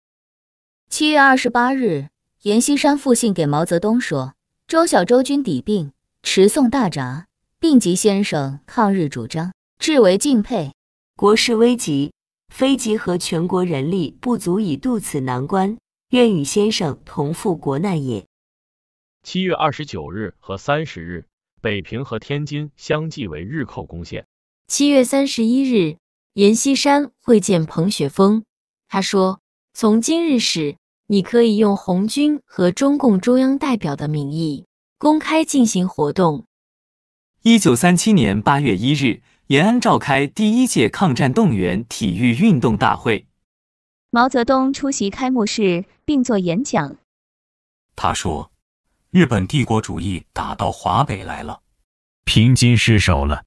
七月二十八日，阎锡山复信给毛泽东说：“周小周军抵并，持送大札，并及先生抗日主张，至为敬佩。国事危急，非集合全国人力，不足以渡此难关。愿与先生同赴国难也。”七月二十九日和三十日，北平和天津相继为日寇攻陷。七月三十一日。阎锡山会见彭雪枫，他说：“从今日始，你可以用红军和中共中央代表的名义公开进行活动。”一九三七年八月一日，延安召开第一届抗战动员体育运动大会，毛泽东出席开幕式并做演讲。他说：“日本帝国主义打到华北来了，平津失守了。”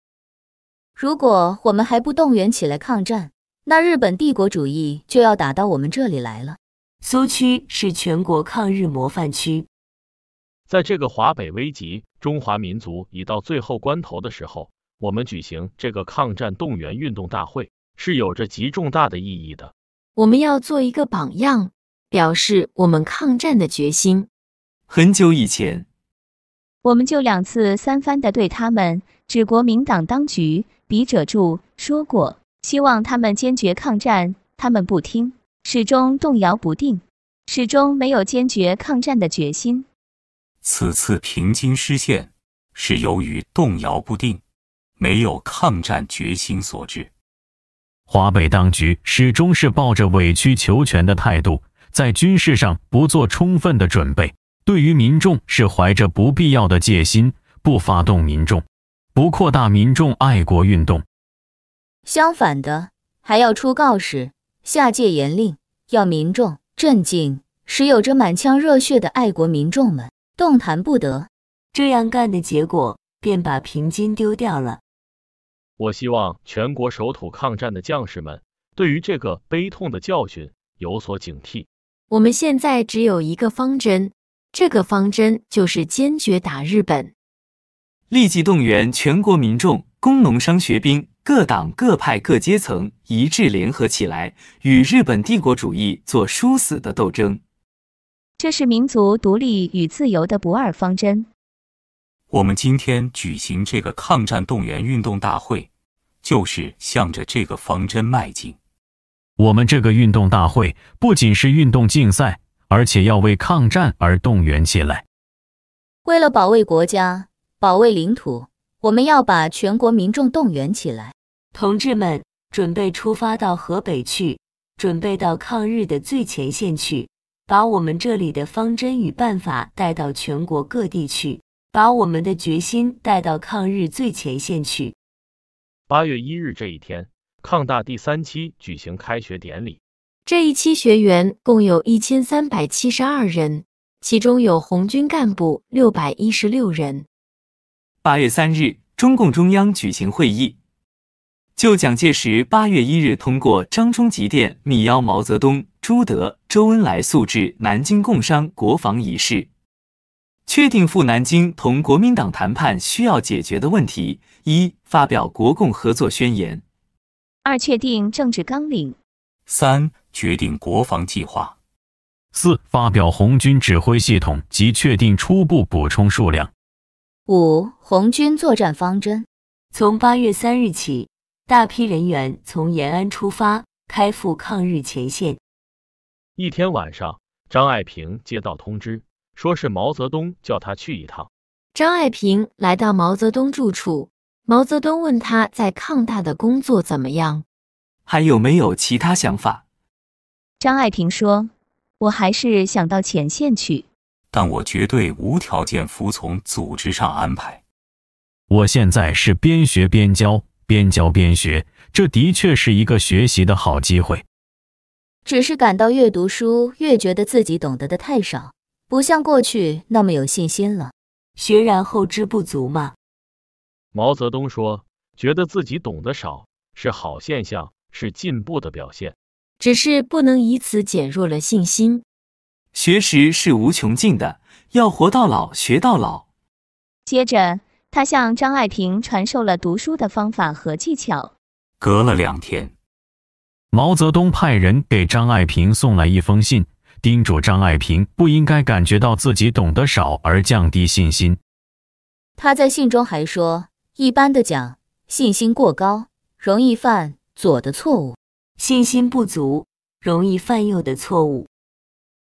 如果我们还不动员起来抗战，那日本帝国主义就要打到我们这里来了。苏区是全国抗日模范区，在这个华北危急、中华民族已到最后关头的时候，我们举行这个抗战动员运动大会，是有着极重大的意义的。我们要做一个榜样，表示我们抗战的决心。很久以前，我们就两次三番的对他们、指国民党当局。笔者著说过，希望他们坚决抗战，他们不听，始终动摇不定，始终没有坚决抗战的决心。此次平津失陷，是由于动摇不定，没有抗战决心所致。华北当局始终是抱着委曲求全的态度，在军事上不做充分的准备，对于民众是怀着不必要的戒心，不发动民众。不扩大民众爱国运动，相反的还要出告示、下界严令，要民众镇静，使有着满腔热血的爱国民众们动弹不得。这样干的结果，便把平津丢掉了。我希望全国守土抗战的将士们，对于这个悲痛的教训有所警惕。我们现在只有一个方针，这个方针就是坚决打日本。立即动员全国民众，工农商学兵各党各派各阶层一致联合起来，与日本帝国主义做殊死的斗争。这是民族独立与自由的不二方针。我们今天举行这个抗战动员运动大会，就是向着这个方针迈进。我们这个运动大会不仅是运动竞赛，而且要为抗战而动员起来。为了保卫国家。保卫领土，我们要把全国民众动员起来，同志们，准备出发到河北去，准备到抗日的最前线去，把我们这里的方针与办法带到全国各地去，把我们的决心带到抗日最前线去。八月一日这一天，抗大第三期举行开学典礼。这一期学员共有一千三百七十二人，其中有红军干部六百一十六人。八月三日，中共中央举行会议，就蒋介石八月一日通过张忠吉电密邀毛泽东、朱德、周恩来速至南京共商国防一事，确定赴南京同国民党谈判需要解决的问题：一、发表国共合作宣言；二、确定政治纲领；三、决定国防计划；四、发表红军指挥系统及确定初步补充数量。五红军作战方针。从八月三日起，大批人员从延安出发，开赴抗日前线。一天晚上，张爱萍接到通知，说是毛泽东叫他去一趟。张爱萍来到毛泽东住处，毛泽东问他在抗大的工作怎么样，还有没有其他想法。张爱萍说：“我还是想到前线去。”但我绝对无条件服从组织上安排。我现在是边学边教，边教边学，这的确是一个学习的好机会。只是感到越读书越觉得自己懂得的太少，不像过去那么有信心了。学然后知不足嘛。毛泽东说：“觉得自己懂得少是好现象，是进步的表现。只是不能以此减弱了信心。”学识是无穷尽的，要活到老学到老。接着，他向张爱萍传授了读书的方法和技巧。隔了两天，毛泽东派人给张爱萍送来一封信，叮嘱张爱萍不应该感觉到自己懂得少而降低信心。他在信中还说：“一般的讲，信心过高容易犯左的错误，信心不足容易犯右的错误。”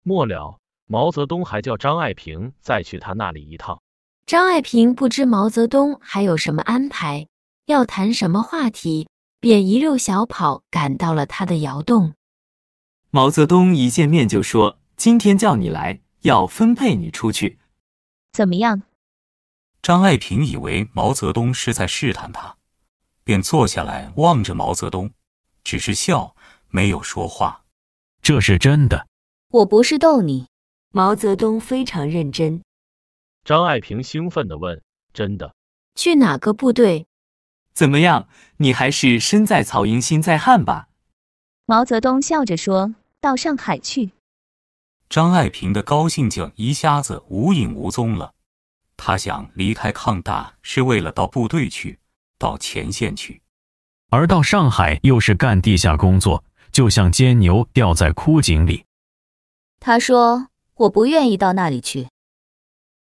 末了，毛泽东还叫张爱萍再去他那里一趟。张爱萍不知毛泽东还有什么安排，要谈什么话题，便一溜小跑赶到了他的窑洞。毛泽东一见面就说：“今天叫你来，要分配你出去，怎么样？”张爱萍以为毛泽东是在试探他，便坐下来望着毛泽东，只是笑，没有说话。这是真的。我不是逗你，毛泽东非常认真。张爱萍兴奋地问：“真的？去哪个部队？怎么样？你还是身在曹营心在汉吧。”毛泽东笑着说到：“上海去。”张爱萍的高兴劲一下子无影无踪了。他想离开抗大是为了到部队去，到前线去，而到上海又是干地下工作，就像煎牛掉在枯井里。他说：“我不愿意到那里去。”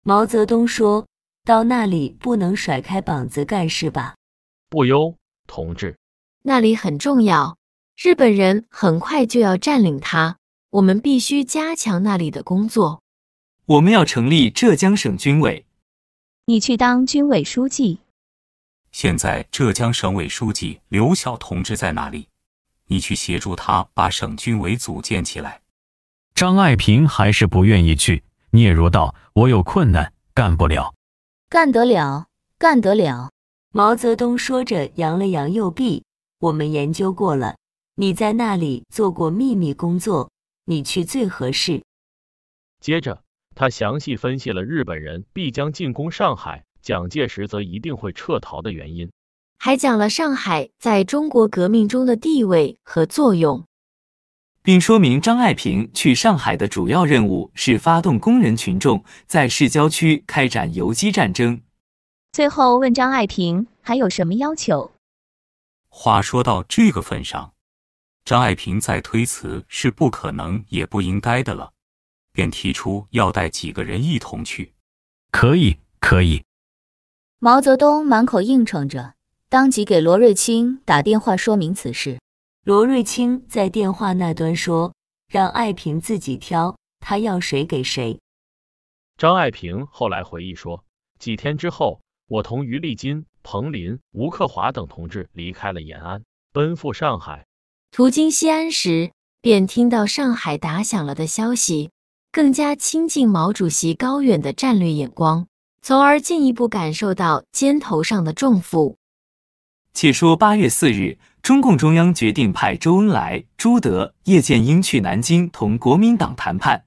毛泽东说：“到那里不能甩开膀子干，事吧？”“不，哟，同志，那里很重要，日本人很快就要占领它，我们必须加强那里的工作。我们要成立浙江省军委，你去当军委书记。现在浙江省委书记刘晓同志在哪里？你去协助他把省军委组建起来。”张爱萍还是不愿意去，聂如道：“我有困难，干不了。”“干得了，干得了。”毛泽东说着，扬了扬右臂：“我们研究过了，你在那里做过秘密工作，你去最合适。”接着，他详细分析了日本人必将进攻上海，蒋介石则一定会撤逃的原因，还讲了上海在中国革命中的地位和作用。并说明张爱萍去上海的主要任务是发动工人群众在市郊区开展游击战争。最后问张爱萍还有什么要求？话说到这个份上，张爱萍再推辞是不可能也不应该的了，便提出要带几个人一同去。可以，可以。毛泽东满口应承着，当即给罗瑞卿打电话说明此事。罗瑞卿在电话那端说：“让爱萍自己挑，她要谁给谁。”张爱萍后来回忆说：“几天之后，我同于立金、彭林、吴克华等同志离开了延安，奔赴上海，途经西安时，便听到上海打响了的消息，更加亲近毛主席高远的战略眼光，从而进一步感受到肩头上的重负。”起初八月四日。中共中央决定派周恩来、朱德、叶剑英去南京同国民党谈判。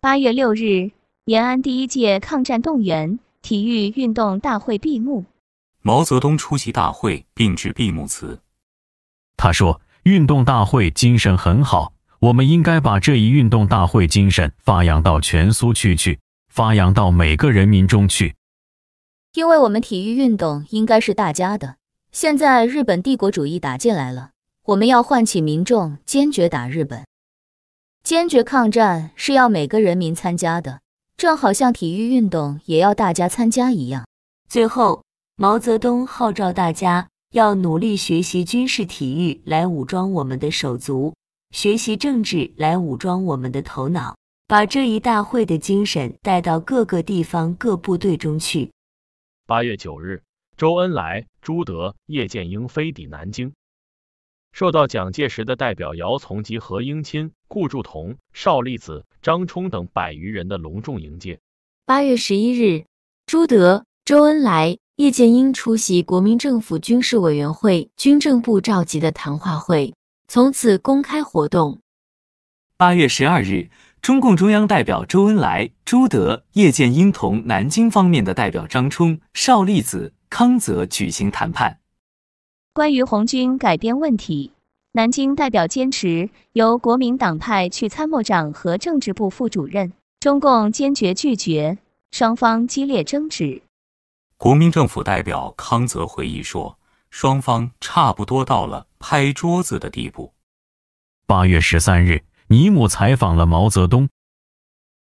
八月六日，延安第一届抗战动员体育运动大会闭幕，毛泽东出席大会并致闭幕词。他说：“运动大会精神很好，我们应该把这一运动大会精神发扬到全苏区去，发扬到每个人民中去，因为我们体育运动应该是大家的。”现在日本帝国主义打进来了，我们要唤起民众，坚决打日本，坚决抗战是要每个人民参加的，正好像体育运动也要大家参加一样。最后，毛泽东号召大家要努力学习军事体育来武装我们的手足，学习政治来武装我们的头脑，把这一大会的精神带到各个地方各部队中去。八月九日，周恩来。朱德、叶剑英飞抵南京，受到蒋介石的代表姚从及何应钦、顾祝同、邵力子、张冲等百余人的隆重迎接。八月十一日，朱德、周恩来、叶剑英出席国民政府军事委员会军政部召集的谈话会，从此公开活动。八月十二日，中共中央代表周恩来、朱德、叶剑英同南京方面的代表张冲、邵力子。康泽举行谈判，关于红军改编问题，南京代表坚持由国民党派去参谋长和政治部副主任，中共坚决拒绝，双方激烈争执。国民政府代表康泽回忆说：“双方差不多到了拍桌子的地步。”八月十三日，尼姆采访了毛泽东，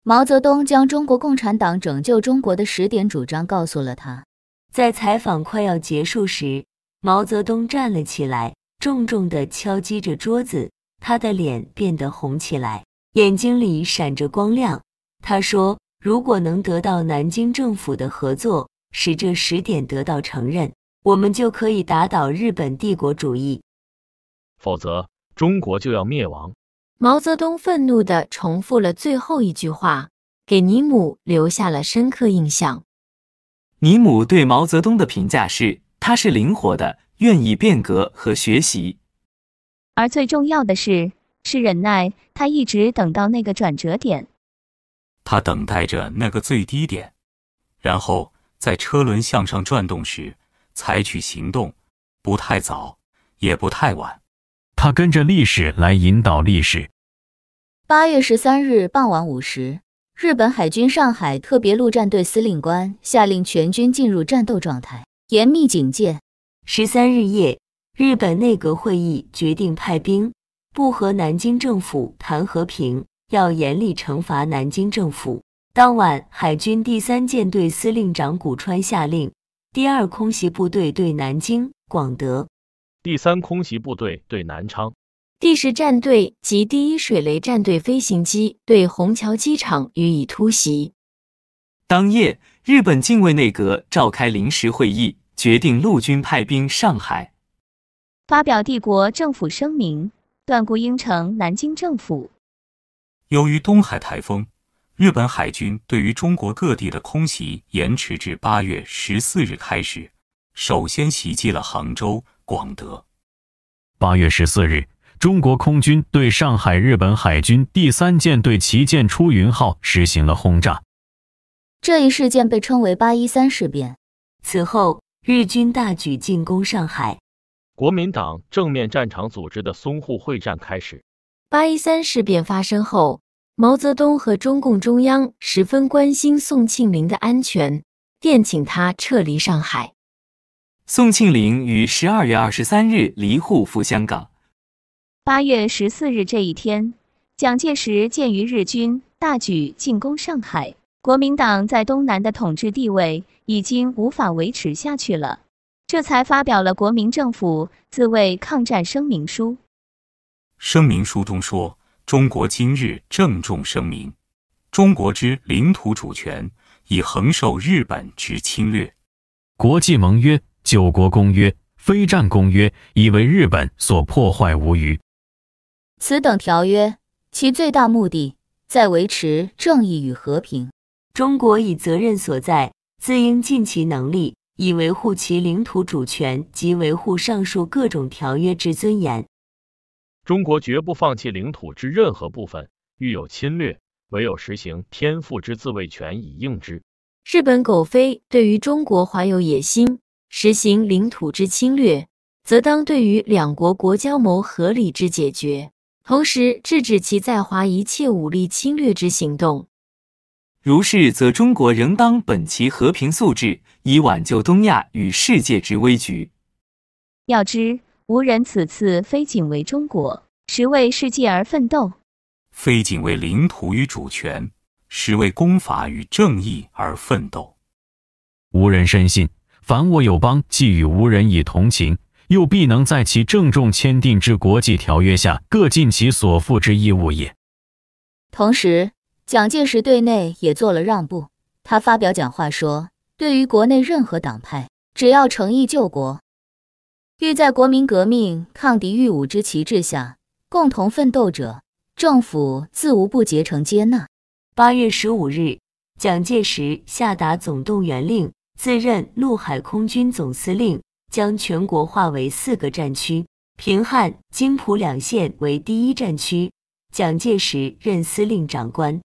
毛泽东将中国共产党拯救中国的十点主张告诉了他。在采访快要结束时，毛泽东站了起来，重重的敲击着桌子，他的脸变得红起来，眼睛里闪着光亮。他说：“如果能得到南京政府的合作，使这十点得到承认，我们就可以打倒日本帝国主义；否则，中国就要灭亡。”毛泽东愤怒的重复了最后一句话，给尼姆留下了深刻印象。尼姆对毛泽东的评价是：他是灵活的，愿意变革和学习，而最重要的是是忍耐。他一直等到那个转折点，他等待着那个最低点，然后在车轮向上转动时采取行动，不太早，也不太晚。他跟着历史来引导历史。八月十三日傍晚五时。日本海军上海特别陆战队司令官下令全军进入战斗状态，严密警戒。十三日夜，日本内阁会议决定派兵，不和南京政府谈和平，要严厉惩罚南京政府。当晚，海军第三舰队司令长谷川下令，第二空袭部队对南京、广德，第三空袭部队对南昌。第十战队及第一水雷战队飞行机对虹桥机场予以突袭。当夜，日本近卫内阁召开临时会议，决定陆军派兵上海，发表帝国政府声明，断固应承南京政府。由于东海台风，日本海军对于中国各地的空袭延迟至八月十四日开始。首先袭击了杭州、广德。八月十四日。中国空军对上海日本海军第三舰队旗舰“出云号”实行了轰炸，这一事件被称为“八一三事变”。此后，日军大举进攻上海，国民党正面战场组织的淞沪会战开始。八一三事变发生后，毛泽东和中共中央十分关心宋庆龄的安全，电请他撤离上海。宋庆龄于十二月二十三日离沪赴香港。八月十四日这一天，蒋介石鉴于日军大举进攻上海，国民党在东南的统治地位已经无法维持下去了，这才发表了国民政府自卫抗战声明书。声明书中说：“中国今日郑重声明，中国之领土主权已横受日本之侵略，国际盟约、九国公约、非战公约已为日本所破坏无余。”此等条约，其最大目的在维持正义与和平。中国以责任所在，自应尽其能力，以维护其领土主权及维护上述各种条约之尊严。中国绝不放弃领土之任何部分，欲有侵略，唯有实行天赋之自卫权以应之。日本狗飞对于中国怀有野心，实行领土之侵略，则当对于两国国交谋合理之解决。同时制止其在华一切武力侵略之行动。如是，则中国仍当本其和平素质，以挽救东亚与世界之危局。要知，吾人此次非仅为中国，实为世界而奋斗；非仅为领土与主权，实为公法与正义而奋斗。吾人深信，凡我友邦，既与吾人以同情。又必能在其郑重签订之国际条约下，各尽其所负之义务也。同时，蒋介石对内也做了让步。他发表讲话说：“对于国内任何党派，只要诚意救国，欲在国民革命抗敌御侮之旗帜下共同奋斗者，政府自无不竭诚接纳。”八月十五日，蒋介石下达总动员令，自任陆海空军总司令。将全国划为四个战区，平汉、津浦两县为第一战区，蒋介石任司令长官；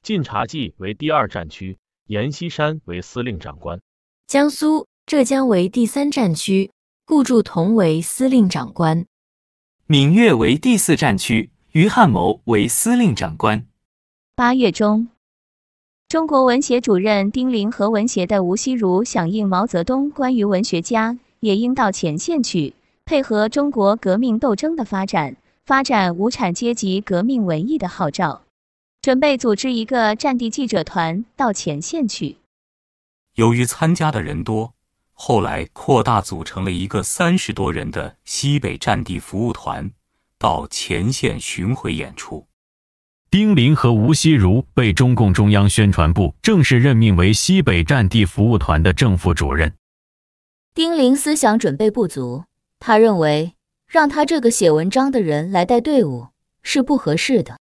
晋察冀为第二战区，阎锡山为司令长官；江苏、浙江为第三战区，顾祝同为司令长官；闽粤为第四战区，余汉谋为司令长官。八月中。中国文协主任丁玲和文协的吴希如响应毛泽东关于文学家也应到前线去，配合中国革命斗争的发展，发展无产阶级革命文艺的号召，准备组织一个战地记者团到前线去。由于参加的人多，后来扩大组成了一个三十多人的西北战地服务团，到前线巡回演出。丁玲和吴希如被中共中央宣传部正式任命为西北战地服务团的正副主任。丁玲思想准备不足，他认为让他这个写文章的人来带队伍是不合适的。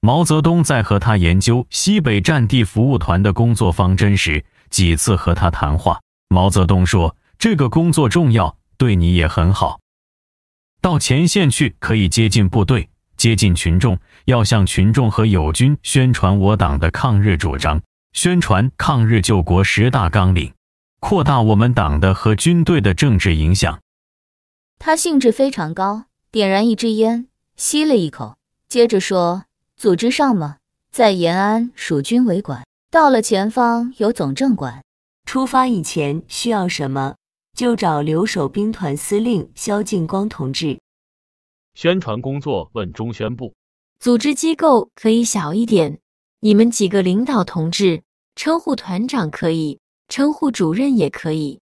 毛泽东在和他研究西北战地服务团的工作方针时，几次和他谈话。毛泽东说：“这个工作重要，对你也很好。”到前线去，可以接近部队，接近群众，要向群众和友军宣传我党的抗日主张，宣传抗日救国十大纲领，扩大我们党的和军队的政治影响。他兴致非常高，点燃一支烟，吸了一口，接着说：“组织上吗？在延安属军委管，到了前方有总政管。出发以前需要什么？”就找留守兵团司令肖劲光同志。宣传工作问中宣部。组织机构可以小一点，你们几个领导同志称呼团长可以，称呼主任也可以。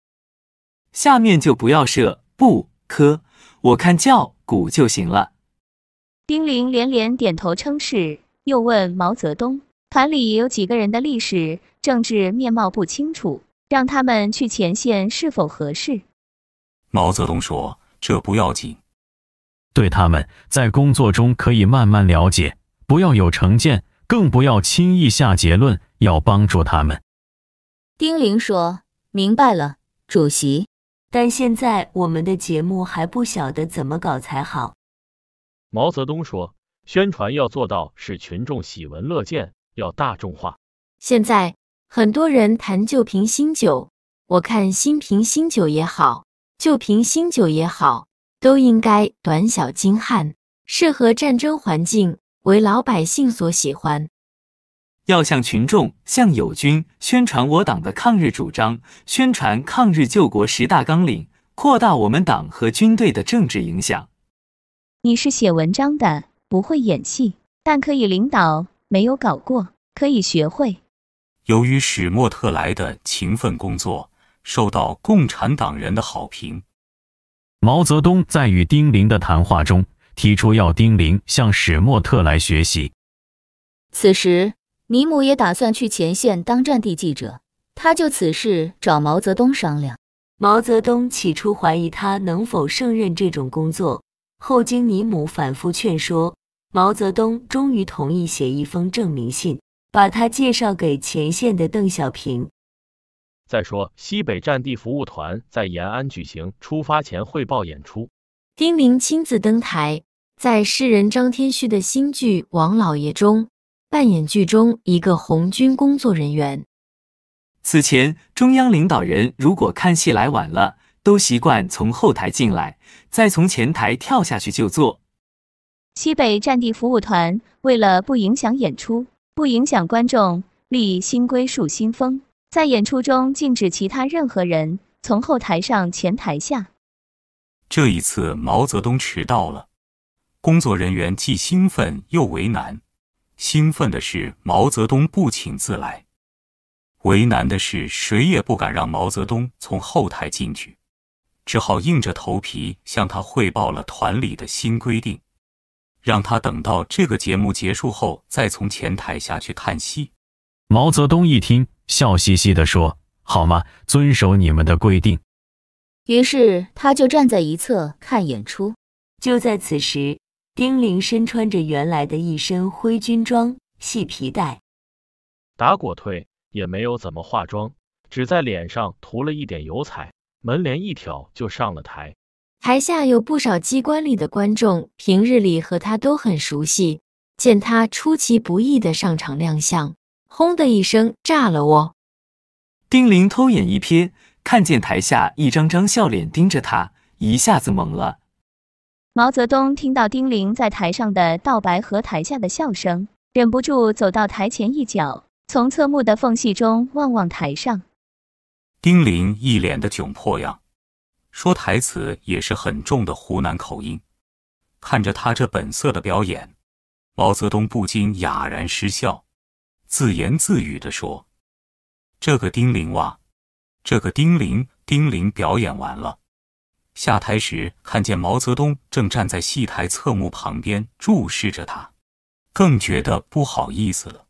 下面就不要设部科，我看叫股就行了。丁玲连连点头称是，又问毛泽东：“团里有几个人的历史政治面貌不清楚？”让他们去前线是否合适？毛泽东说：“这不要紧，对他们在工作中可以慢慢了解，不要有成见，更不要轻易下结论，要帮助他们。”丁玲说：“明白了，主席。但现在我们的节目还不晓得怎么搞才好。”毛泽东说：“宣传要做到使群众喜闻乐见，要大众化。现在。”很多人谈旧瓶新酒，我看新瓶新酒也好，旧瓶新酒也好，都应该短小精悍，适合战争环境，为老百姓所喜欢。要向群众、向友军宣传我党的抗日主张，宣传抗日救国十大纲领，扩大我们党和军队的政治影响。你是写文章的，不会演戏，但可以领导，没有搞过，可以学会。由于史沫特莱的勤奋工作，受到共产党人的好评。毛泽东在与丁玲的谈话中提出要丁玲向史沫特莱学习。此时，尼姆也打算去前线当战地记者，他就此事找毛泽东商量。毛泽东起初怀疑他能否胜任这种工作，后经尼姆反复劝说，毛泽东终于同意写一封证明信。把他介绍给前线的邓小平。再说，西北战地服务团在延安举行出发前汇报演出，丁玲亲自登台，在诗人张天旭的新剧《王老爷》中扮演剧中一个红军工作人员。此前，中央领导人如果看戏来晚了，都习惯从后台进来，再从前台跳下去就坐。西北战地服务团为了不影响演出。不影响观众，立新规树新风。在演出中，禁止其他任何人从后台上前台下。这一次，毛泽东迟到了，工作人员既兴奋又为难。兴奋的是毛泽东不请自来，为难的是谁也不敢让毛泽东从后台进去，只好硬着头皮向他汇报了团里的新规定。让他等到这个节目结束后再从前台下去看戏。毛泽东一听，笑嘻嘻地说：“好吗，遵守你们的规定。”于是他就站在一侧看演出。就在此时，丁玲身穿着原来的一身灰军装，细皮带，打裹退也没有怎么化妆，只在脸上涂了一点油彩，门帘一挑就上了台。台下有不少机关里的观众，平日里和他都很熟悉，见他出其不意的上场亮相，轰的一声炸了窝。丁玲偷眼一瞥，看见台下一张张笑脸盯着他，一下子懵了。毛泽东听到丁玲在台上的道白和台下的笑声，忍不住走到台前一角，从侧幕的缝隙中望望台上，丁玲一脸的窘迫样。说台词也是很重的湖南口音，看着他这本色的表演，毛泽东不禁哑然失笑，自言自语地说：“这个丁玲哇，这个丁玲，丁玲表演完了，下台时看见毛泽东正站在戏台侧幕旁边注视着他，更觉得不好意思了。”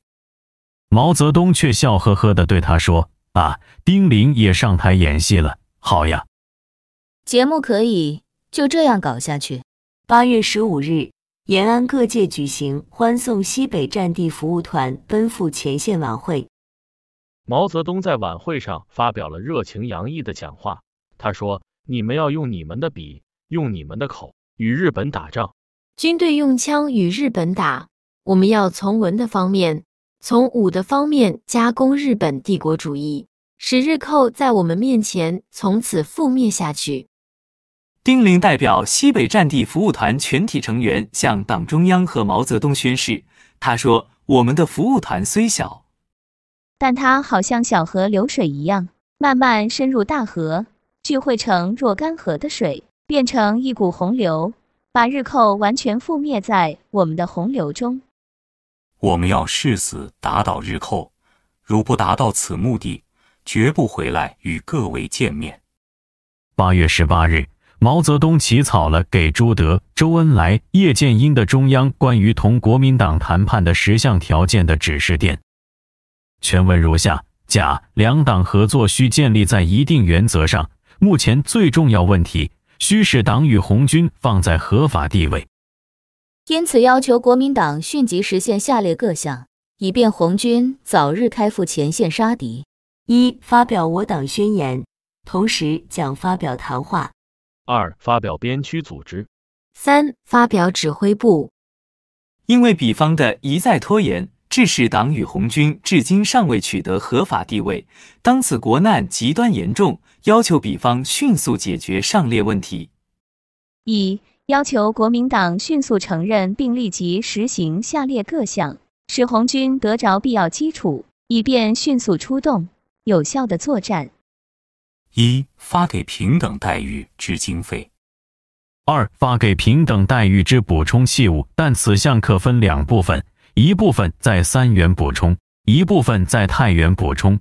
毛泽东却笑呵呵地对他说：“啊，丁玲也上台演戏了，好呀。”节目可以就这样搞下去。八月十五日，延安各界举行欢送西北战地服务团奔赴前线晚会。毛泽东在晚会上发表了热情洋溢的讲话。他说：“你们要用你们的笔，用你们的口，与日本打仗；军队用枪与日本打。我们要从文的方面，从武的方面，加攻日本帝国主义，使日寇在我们面前从此覆灭下去。”丁玲代表西北战地服务团全体成员向党中央和毛泽东宣誓。他说：“我们的服务团虽小，但它好像小河流水一样，慢慢深入大河，聚汇成若干河的水，变成一股洪流，把日寇完全覆灭在我们的洪流中。我们要誓死打倒日寇，如不达到此目的，绝不回来与各位见面。”八月十八日。毛泽东起草了给朱德、周恩来、叶剑英的中央关于同国民党谈判的十项条件的指示电，全文如下：甲，两党合作需建立在一定原则上，目前最重要问题，需使党与红军放在合法地位，因此要求国民党迅即实现下列各项，以便红军早日开赴前线杀敌。一、发表我党宣言，同时讲发表谈话。二、发表边区组织；三、发表指挥部。因为彼方的一再拖延，致使党与红军至今尚未取得合法地位。当此国难极端严重，要求彼方迅速解决上列问题。一、要求国民党迅速承认并立即实行下列各项，使红军得着必要基础，以便迅速出动，有效的作战。一发给平等待遇之经费；二发给平等待遇之补充器物，但此项可分两部分，一部分在三元补充，一部分在太原补充。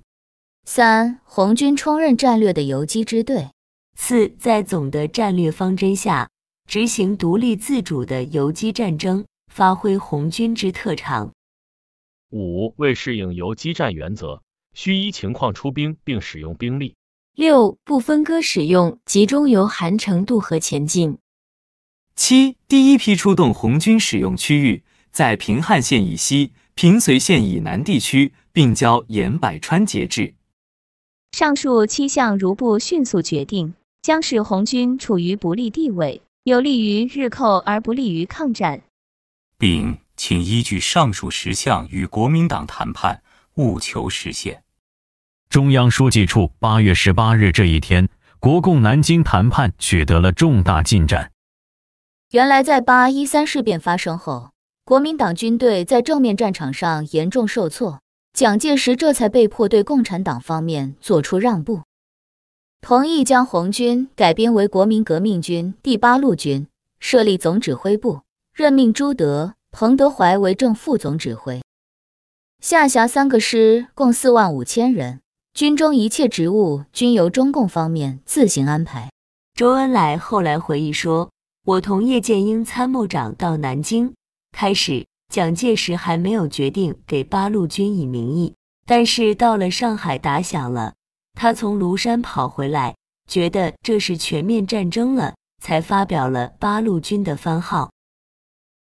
三红军充任战略的游击支队。四在总的战略方针下，执行独立自主的游击战争，发挥红军之特长。五为适应游击战原则，需依情况出兵并使用兵力。六不分割使用，集中由韩城渡河前进。七第一批出动红军使用区域在平汉线以西、平绥线以南地区，并交沿百川节制。上述七项如不迅速决定，将使红军处于不利地位，有利于日寇而不利于抗战。并请依据上述十项与国民党谈判，务求实现。中央书记处八月十八日这一天，国共南京谈判取得了重大进展。原来，在八一三事变发生后，国民党军队在正面战场上严重受挫，蒋介石这才被迫对共产党方面做出让步，同意将红军改编为国民革命军第八路军，设立总指挥部，任命朱德、彭德怀为正副总指挥，下辖三个师，共四万五千人。军中一切职务均由中共方面自行安排。周恩来后来回忆说：“我同叶剑英参谋长到南京，开始蒋介石还没有决定给八路军以名义，但是到了上海打响了，他从庐山跑回来，觉得这是全面战争了，才发表了八路军的番号，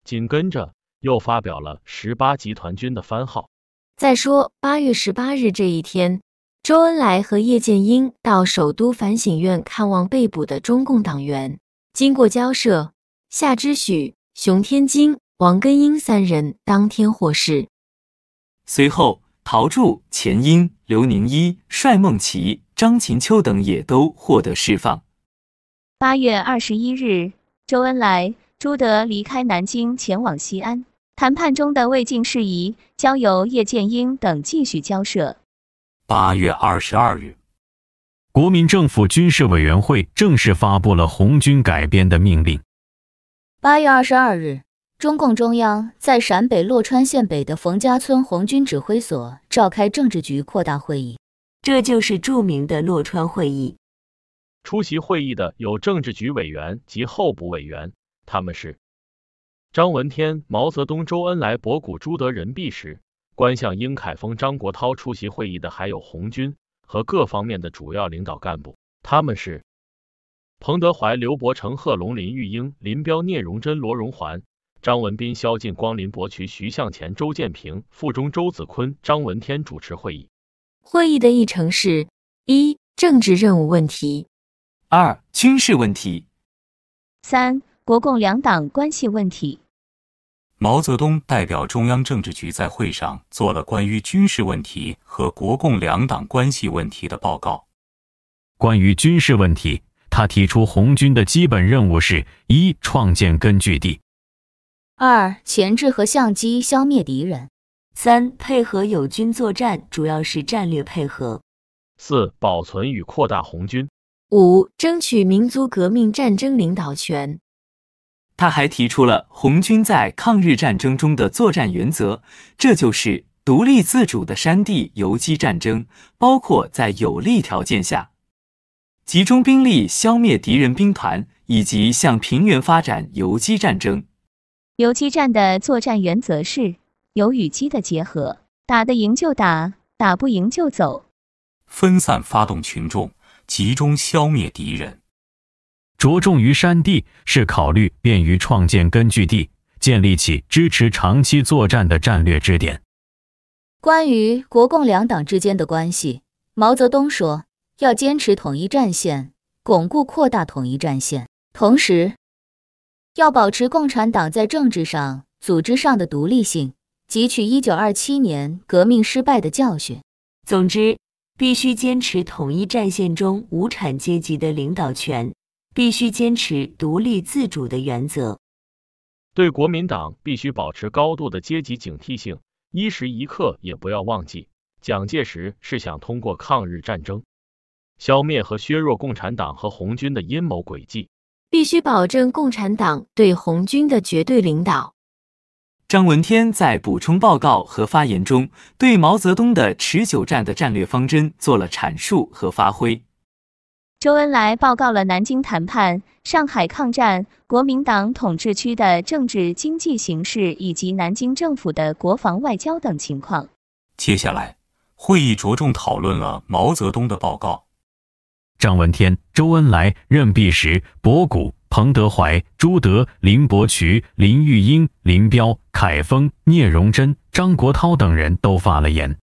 紧跟着又发表了十八集团军的番号。再说八月十八日这一天。”周恩来和叶剑英到首都反省院看望被捕的中共党员，经过交涉，夏之许、熊天金、王根英三人当天获释。随后，陶铸、钱英、刘宁一、帅孟奇、张琴秋等也都获得释放。八月二十一日，周恩来、朱德离开南京，前往西安。谈判中的未尽事宜，交由叶剑英等继续交涉。八月二十二日，国民政府军事委员会正式发布了红军改编的命令。八月二十二日，中共中央在陕北洛川县北的冯家村红军指挥所召开政治局扩大会议，这就是著名的洛川会议。出席会议的有政治局委员及候补委员，他们是张闻天、毛泽东、周恩来、博古、朱德、任弼时。关向英、凯峰、张国焘出席会议的还有红军和各方面的主要领导干部，他们是彭德怀、刘伯承、贺龙、林玉英、林彪、聂荣臻、罗荣桓、张文斌、萧劲光、林伯渠、徐向前、周建平、傅中、周子昆、张文天主持会议。会议的议程是：一、政治任务问题；二、军事问题；三国共两党关系问题。毛泽东代表中央政治局在会上做了关于军事问题和国共两党关系问题的报告。关于军事问题，他提出红军的基本任务是：一、创建根据地；二、前置和相机消灭敌人；三、配合友军作战，主要是战略配合；四、保存与扩大红军；五、争取民族革命战争领导权。他还提出了红军在抗日战争中的作战原则，这就是独立自主的山地游击战争，包括在有利条件下集中兵力消灭敌人兵团，以及向平原发展游击战争。游击战的作战原则是游与击的结合，打得赢就打，打不赢就走，分散发动群众，集中消灭敌人。着重于山地，是考虑便于创建根据地，建立起支持长期作战的战略支点。关于国共两党之间的关系，毛泽东说：“要坚持统一战线，巩固扩大统一战线，同时要保持共产党在政治上、组织上的独立性。汲取一九二七年革命失败的教训。总之，必须坚持统一战线中无产阶级的领导权。”必须坚持独立自主的原则，对国民党必须保持高度的阶级警惕性，一时一刻也不要忘记。蒋介石是想通过抗日战争消灭和削弱共产党和红军的阴谋诡计，必须保证共产党对红军的绝对领导。张闻天在补充报告和发言中，对毛泽东的持久战的战略方针做了阐述和发挥。周恩来报告了南京谈判、上海抗战、国民党统治区的政治经济形势以及南京政府的国防外交等情况。接下来，会议着重讨论了毛泽东的报告。张闻天、周恩来、任弼时、博古、彭德怀、朱德、林伯渠、林玉英、林彪、凯丰、聂荣臻、张国焘等人都发了言。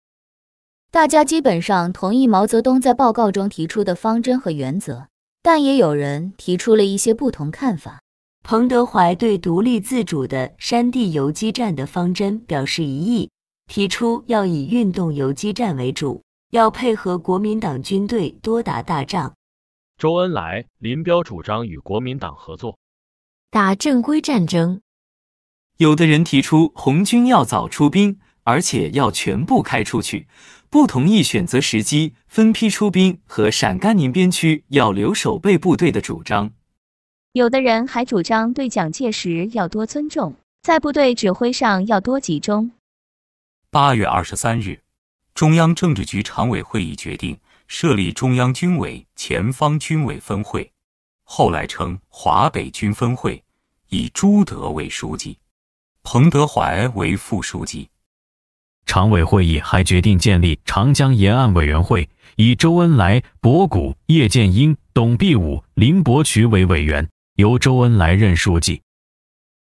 大家基本上同意毛泽东在报告中提出的方针和原则，但也有人提出了一些不同看法。彭德怀对独立自主的山地游击战的方针表示异议，提出要以运动游击战为主，要配合国民党军队多打大仗。周恩来、林彪主张与国民党合作，打正规战争。有的人提出红军要早出兵，而且要全部开出去。不同意选择时机分批出兵和陕甘宁边区要留守备部队的主张。有的人还主张对蒋介石要多尊重，在部队指挥上要多集中。八月二十三日，中央政治局常委会议决定设立中央军委前方军委分会，后来称华北军分会，以朱德为书记，彭德怀为副书记。常委会议还决定建立长江沿岸委员会，以周恩来、博古、叶剑英、董必武、林伯渠为委员，由周恩来任书记。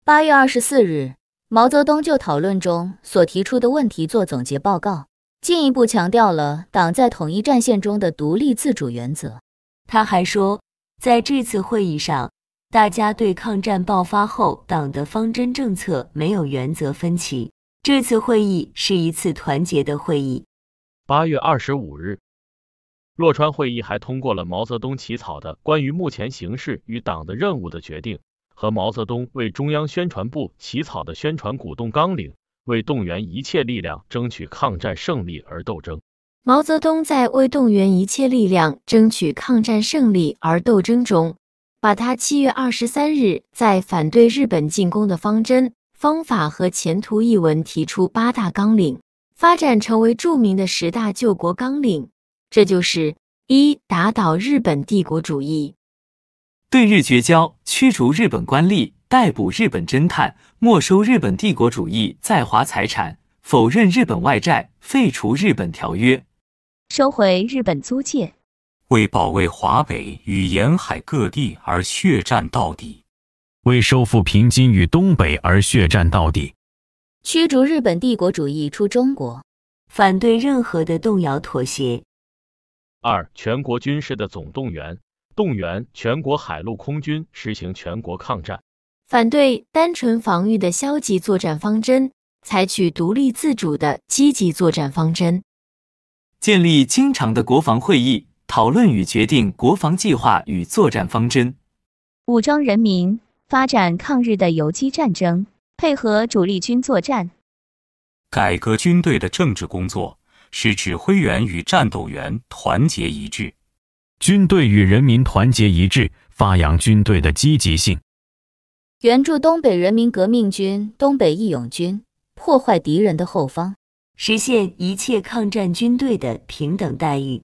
八月二十四日，毛泽东就讨论中所提出的问题做总结报告，进一步强调了党在统一战线中的独立自主原则。他还说，在这次会议上，大家对抗战爆发后党的方针政策没有原则分歧。这次会议是一次团结的会议。八月二十五日，洛川会议还通过了毛泽东起草的《关于目前形势与党的任务的决定》和毛泽东为中央宣传部起草的《宣传鼓动纲领》，为动员一切力量争取抗战胜利而斗争。毛泽东在《为动员一切力量争取抗战胜利而斗争》中，把他七月二十三日在反对日本进攻的方针。方法和前途一文提出八大纲领，发展成为著名的十大救国纲领。这就是：一、打倒日本帝国主义；对日绝交，驱逐日本官吏，逮捕日本侦探，没收日本帝国主义在华财产，否认日本外债，废除日本条约，收回日本租界，为保卫华北与沿海各地而血战到底。为收复平津与东北而血战到底，驱逐日本帝国主义出中国，反对任何的动摇妥协。二、全国军事的总动员，动员全国海陆空军，实行全国抗战。反对单纯防御的消极作战方针，采取独立自主的积极作战方针。建立经常的国防会议，讨论与决定国防计划与作战方针，武装人民。发展抗日的游击战争，配合主力军作战；改革军队的政治工作，使指挥员与战斗员团结一致，军队与人民团结一致，发扬军队的积极性。援助东北人民革命军、东北义勇军，破坏敌人的后方，实现一切抗战军队的平等待遇，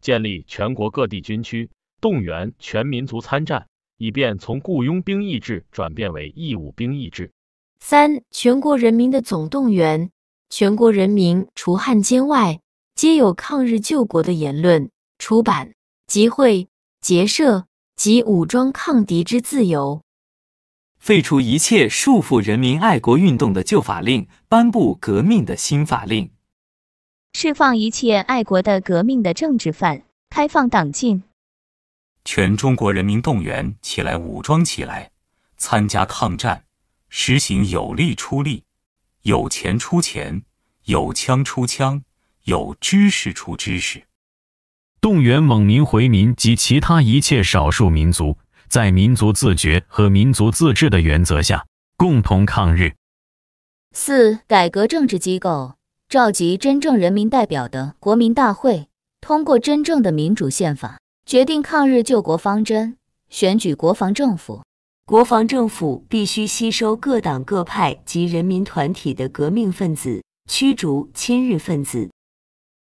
建立全国各地军区，动员全民族参战。以便从雇佣兵役制转变为义务兵役制。三、全国人民的总动员。全国人民除汉奸外，皆有抗日救国的言论、出版、集会、结社及武装抗敌之自由。废除一切束缚人民爱国运动的旧法令，颁布革命的新法令。释放一切爱国的革命的政治犯，开放党禁。全中国人民动员起来，武装起来，参加抗战，实行有力出力，有钱出钱，有枪出枪，有知识出知识，动员蒙民、回民及其他一切少数民族，在民族自觉和民族自治的原则下，共同抗日。四、改革政治机构，召集真正人民代表的国民大会，通过真正的民主宪法。决定抗日救国方针，选举国防政府。国防政府必须吸收各党各派及人民团体的革命分子，驱逐亲日分子。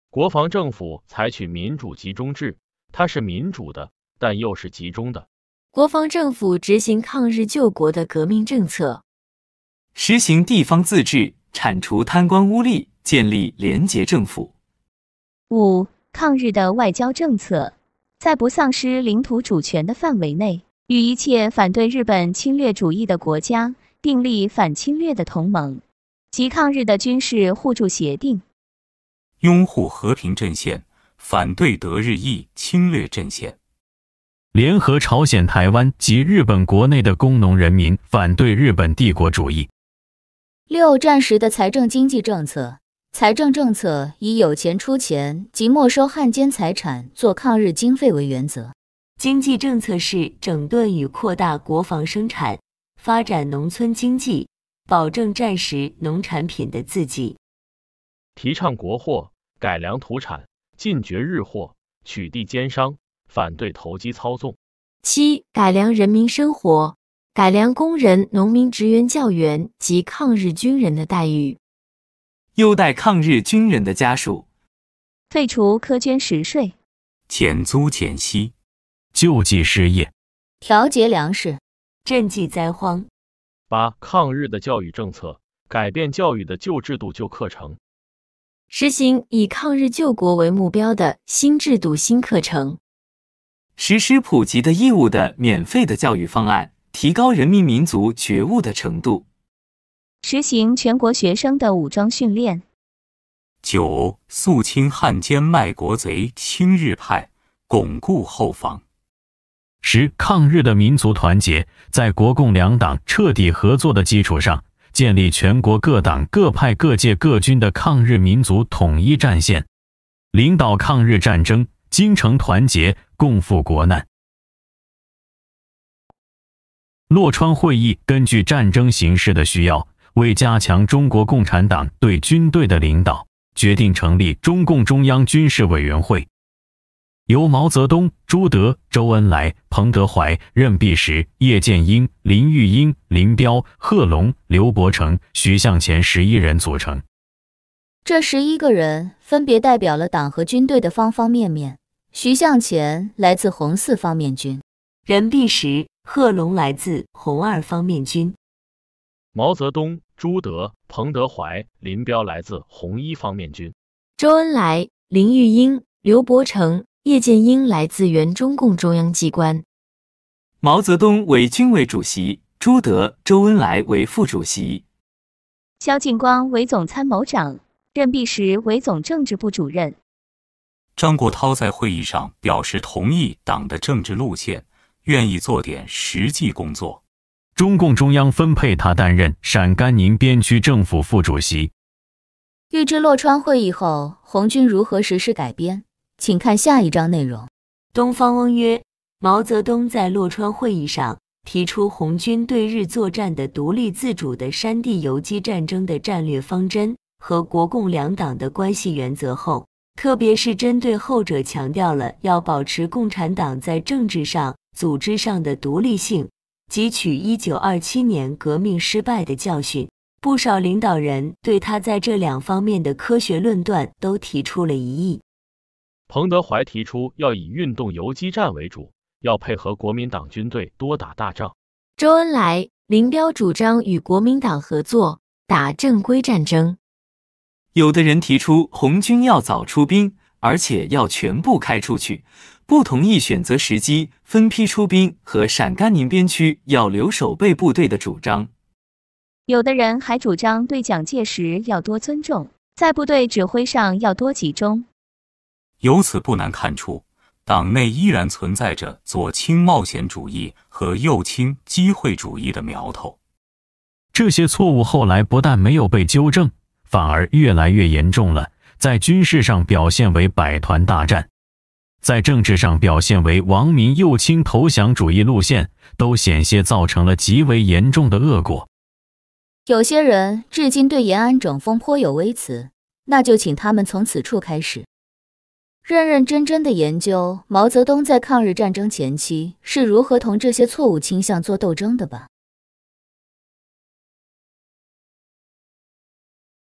国防政府采取民主集中制，它是民主的，但又是集中的。国防政府执行抗日救国的革命政策，实行地方自治，铲除贪官污吏，建立廉洁政府。五、抗日的外交政策。在不丧失领土主权的范围内，与一切反对日本侵略主义的国家订立反侵略的同盟及抗日的军事互助协定，拥护和平阵线，反对德日意侵略阵线，联合朝鲜、台湾及日本国内的工农人民，反对日本帝国主义。六战时的财政经济政策。财政政策以有钱出钱及没收汉奸财产做抗日经费为原则，经济政策是整顿与扩大国防生产，发展农村经济，保证战时农产品的自给，提倡国货，改良土产，禁绝日货，取缔奸商，反对投机操纵。七，改良人民生活，改良工人、农民、职员、教员及抗日军人的待遇。优待抗日军人的家属，废除苛捐实税，减租减息，救济失业，调节粮食，赈济灾荒。八、抗日的教育政策，改变教育的旧制度、旧课程，实行以抗日救国为目标的新制度、新课程，实施普及的义务的免费的教育方案，提高人民民族觉悟的程度。实行全国学生的武装训练。九，肃清汉奸卖国贼、亲日派，巩固后方。十，抗日的民族团结，在国共两党彻底合作的基础上，建立全国各党各派各界各军的抗日民族统一战线，领导抗日战争，精诚团结，共赴国难。洛川会议根据战争形势的需要。为加强中国共产党对军队的领导，决定成立中共中央军事委员会，由毛泽东、朱德、周恩来、彭德怀、任弼时、叶剑英、林玉英、林彪、贺龙、刘伯承、徐向前十一人组成。这十一个人分别代表了党和军队的方方面面。徐向前来自红四方面军，任弼时、贺龙来自红二方面军，毛泽东。朱德、彭德怀、林彪来自红一方面军；周恩来、林玉英、刘伯承、叶剑英来自原中共中央机关。毛泽东为军委主席，朱德、周恩来为副主席，萧劲光为总参谋长，任弼时为总政治部主任。张国焘在会议上表示同意党的政治路线，愿意做点实际工作。中共中央分配他担任陕甘宁边区政府副主席。预知洛川会议后红军如何实施改编，请看下一章内容。东方翁曰：毛泽东在洛川会议上提出红军对日作战的独立自主的山地游击战争的战略方针和国共两党的关系原则后，特别是针对后者，强调了要保持共产党在政治上、组织上的独立性。汲取一九二七年革命失败的教训，不少领导人对他在这两方面的科学论断都提出了异议。彭德怀提出要以运动游击战为主，要配合国民党军队多打大仗；周恩来、林彪主张与国民党合作，打正规战争。有的人提出红军要早出兵，而且要全部开出去。不同意选择时机、分批出兵和陕甘宁边区要留守备部队的主张。有的人还主张对蒋介石要多尊重，在部队指挥上要多集中。由此不难看出，党内依然存在着左倾冒险主义和右倾机会主义的苗头。这些错误后来不但没有被纠正，反而越来越严重了。在军事上表现为百团大战。在政治上表现为亡民右倾投降主义路线，都险些造成了极为严重的恶果。有些人至今对延安整风颇有微词，那就请他们从此处开始，认认真真的研究毛泽东在抗日战争前期是如何同这些错误倾向做斗争的吧。